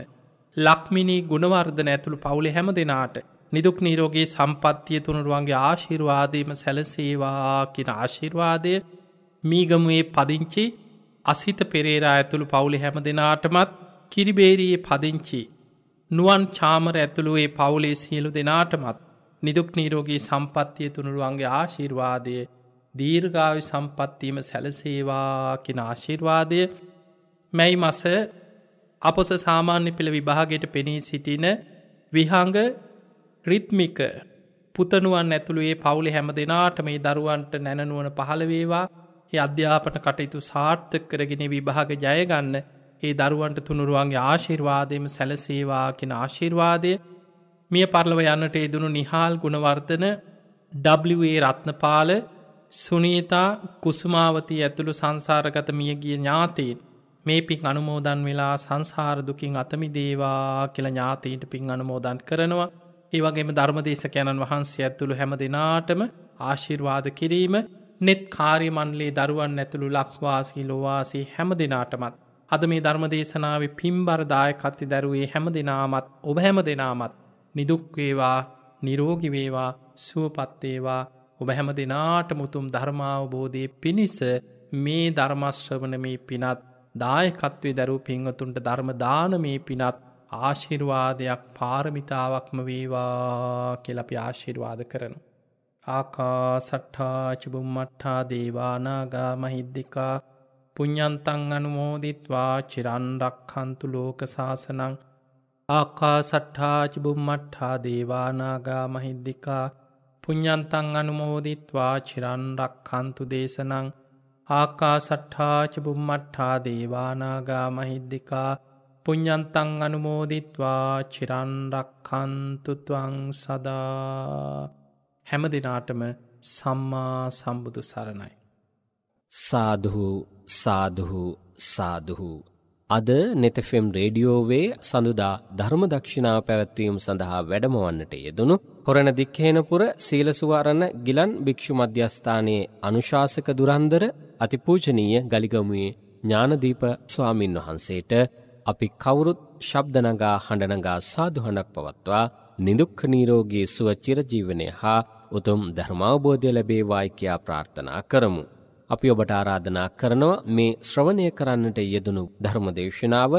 ලක්මිනී ගුණවර්ධන ඇතුළු පවුලෙ හැම දෙනාට නිදුක් නීරෝගේ සම්පත්තිය තුනරුවන්ගේ ආශිර්වාදීම සැලසේවා කියෙන ආශිර්වාදය මීගමුයේ පදිංචි අසිත පෙරේරා ඇතුළු පවුලි හැම දෙනාටමත් කිරිබේරයේ පදිංචි නුවන් චාමර ඇතුළුවේ පවුලේ සියලු දෙනාටමත් නිදුක් නීරෝගී සම්පත්තිය තුනුරුවන්ගේ ආශිර්වාදය දීර්ගාවි සම්පත්වීම සැලසේවා කියෙන ආශිර්වාදය මැයි මස අපොස සාමාන්‍ය පෙළ විභාගයට පෙනී සිටින විහංග රිත්මික පුතනුවන් ඇතුළුවේ පවුලි හැම දෙනාට මේ දරුවන්ට නැනනුවන පහළවේවා ඒ අධ්‍යාපන කටයුතු සාර්ථක කරගෙන විභාග ජයගන්න ඒ දරුවන්ට තුනුරුවන්ගේ ආශිර්වාදයම සැලසේවා කෙන ආශිර්වාදය මිය පරලව යන්නට යෙදුණු නිහාල් ගුණවර්ධන ඩේ රත්නපාල සුනීතා කුසුමාවතී ඇතුළු සංසාරගත මියගිය ඥාතීන් මේ පින් අනුමෝදන් වෙලා සංසාරදුකින් අතමි දේවා කියලා ඥාතීන්ට පින් අනුමෝදන් කරනවා ඒවගේම ධර්මදේශකයණන් වහන්සේ ඇතුළු හැම දෙනාටම ආශිර්වාද කිරීම නෙත් කාරිමන්ලේ දරුවන් ඇතුළු ලක්වාසී ලොවාසේ හැම දෙනාටමත්. අද මේ ධර්ම දේශනාව පිම්බරදාය කත්ති දැරුවේ හැම දෙනාමත් ඔබ හැම දෙනාමත් නිදුක්වේවා නිරෝගිවේවා සුවපත්තේවා ඔබ හැම දෙනාට මුතුම් ධර්මාවබෝධය පිණිස මේ ධර්මශ්‍රවන මේ පිනත් දායකත්වේ දරු පිංහතුන්ට ධර්මදාන මේ පිනත් ආශිර්වාදයක් පාරමිතාවක්ම වේවා කෙලපි ආශිර්වාද කරනු. ආකා සට්ඨා චුබුම්මට්ඨා දේවානාගා මහිද්දිකා පුඤ්ඥන්තං අනුමෝදිත්වා චිරන්රක්හන්තු ලෝක සාසනං ආකා සට්ඨාචිබුම්මට්හා දේවානාගා මහිද්දිකා පුඤ්ඥන්තන් අනුමෝදිත්වා චිරන්රක් හන්තු දේශනං ආකා සට්ඨාචිබුම්මට්හා දේවානාගා මහිද්දිකා පුඤ්ඥන්තන් අනුමෝදිත්වා චිරන්රක් හන්තුතුවං සදා හැම දෙනාටම සම්මා සම්බුදු සරණයි. සාධහු සාධහු සාධහු අද නෙතෆම් රේඩියෝවේ සඳුදා ධර්ම දක්ෂිනාව පැවැත්වීම සඳහා වැඩමවන්නට යෙදුණු කොරණ දික්හේනපුර සීලසුවාරණ ගිලන් භික්‍ෂු මධ්‍යස්ථානයේ අනුශාසක දුරන්දර අතිපූජනීය ගලිගමුවේ ඥානදීප ස්වාමින් වහන්සේට අපි කවුරුත් ශබ්දනගා හඬනගා සාදුහනක් පවත්වා නිදුක්ඛ නීරෝගී සුව චිරජීවනය හා උතුම් ධර්මාවබෝධය ලැබේවායි කියා ප්‍රාර්ථනා කරමු. අපි ඔබට ආරාධනා කරනවා මේ ශ්‍රවණය කරන්නට යෙදුණු ධර්මදේශනාව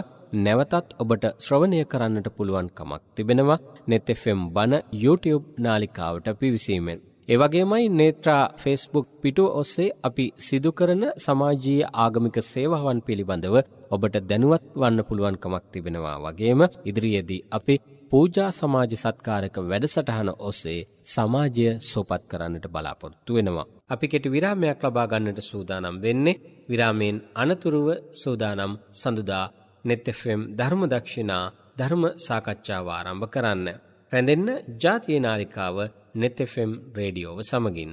නැවතත් ඔබට ශ්‍රවණය කරන්නට පුළුවන් කමක් තිබෙනවා net fm බණ YouTube නාලිකාවට පිවිසීමෙන් ඒ වගේමයි නේත්‍රා Facebook පිටුව ඔස්සේ අපි සිදු කරන සමාජීය ආගමික සේවාවන් පිළිබඳව ඔබට දැනුවත් වන්න පුළුවන් කමක් තිබෙනවා වගේම ඉදිරියේදී අපි පූජා සමාජ සත්කාරක වැඩසටහන ඔස්සේ සමාජය සෝපත් කරන්නට බලාපොරොත්තු වෙනවා. අපි කෙට විරාමයක් ලබා ගන්නට සූදානම් වෙන්නේ විරාමයෙන් අනතුරුව සූදානම් සඳුදා නෙත්තෆම් ධර්ම දක්ෂිනා ධර්ම සාකච්ඡාව ආරම්භ කරන්න. රැඳෙන්න ජාතිය නාලිකාව නෙත්තෆම් රේඩියෝව සමගින්.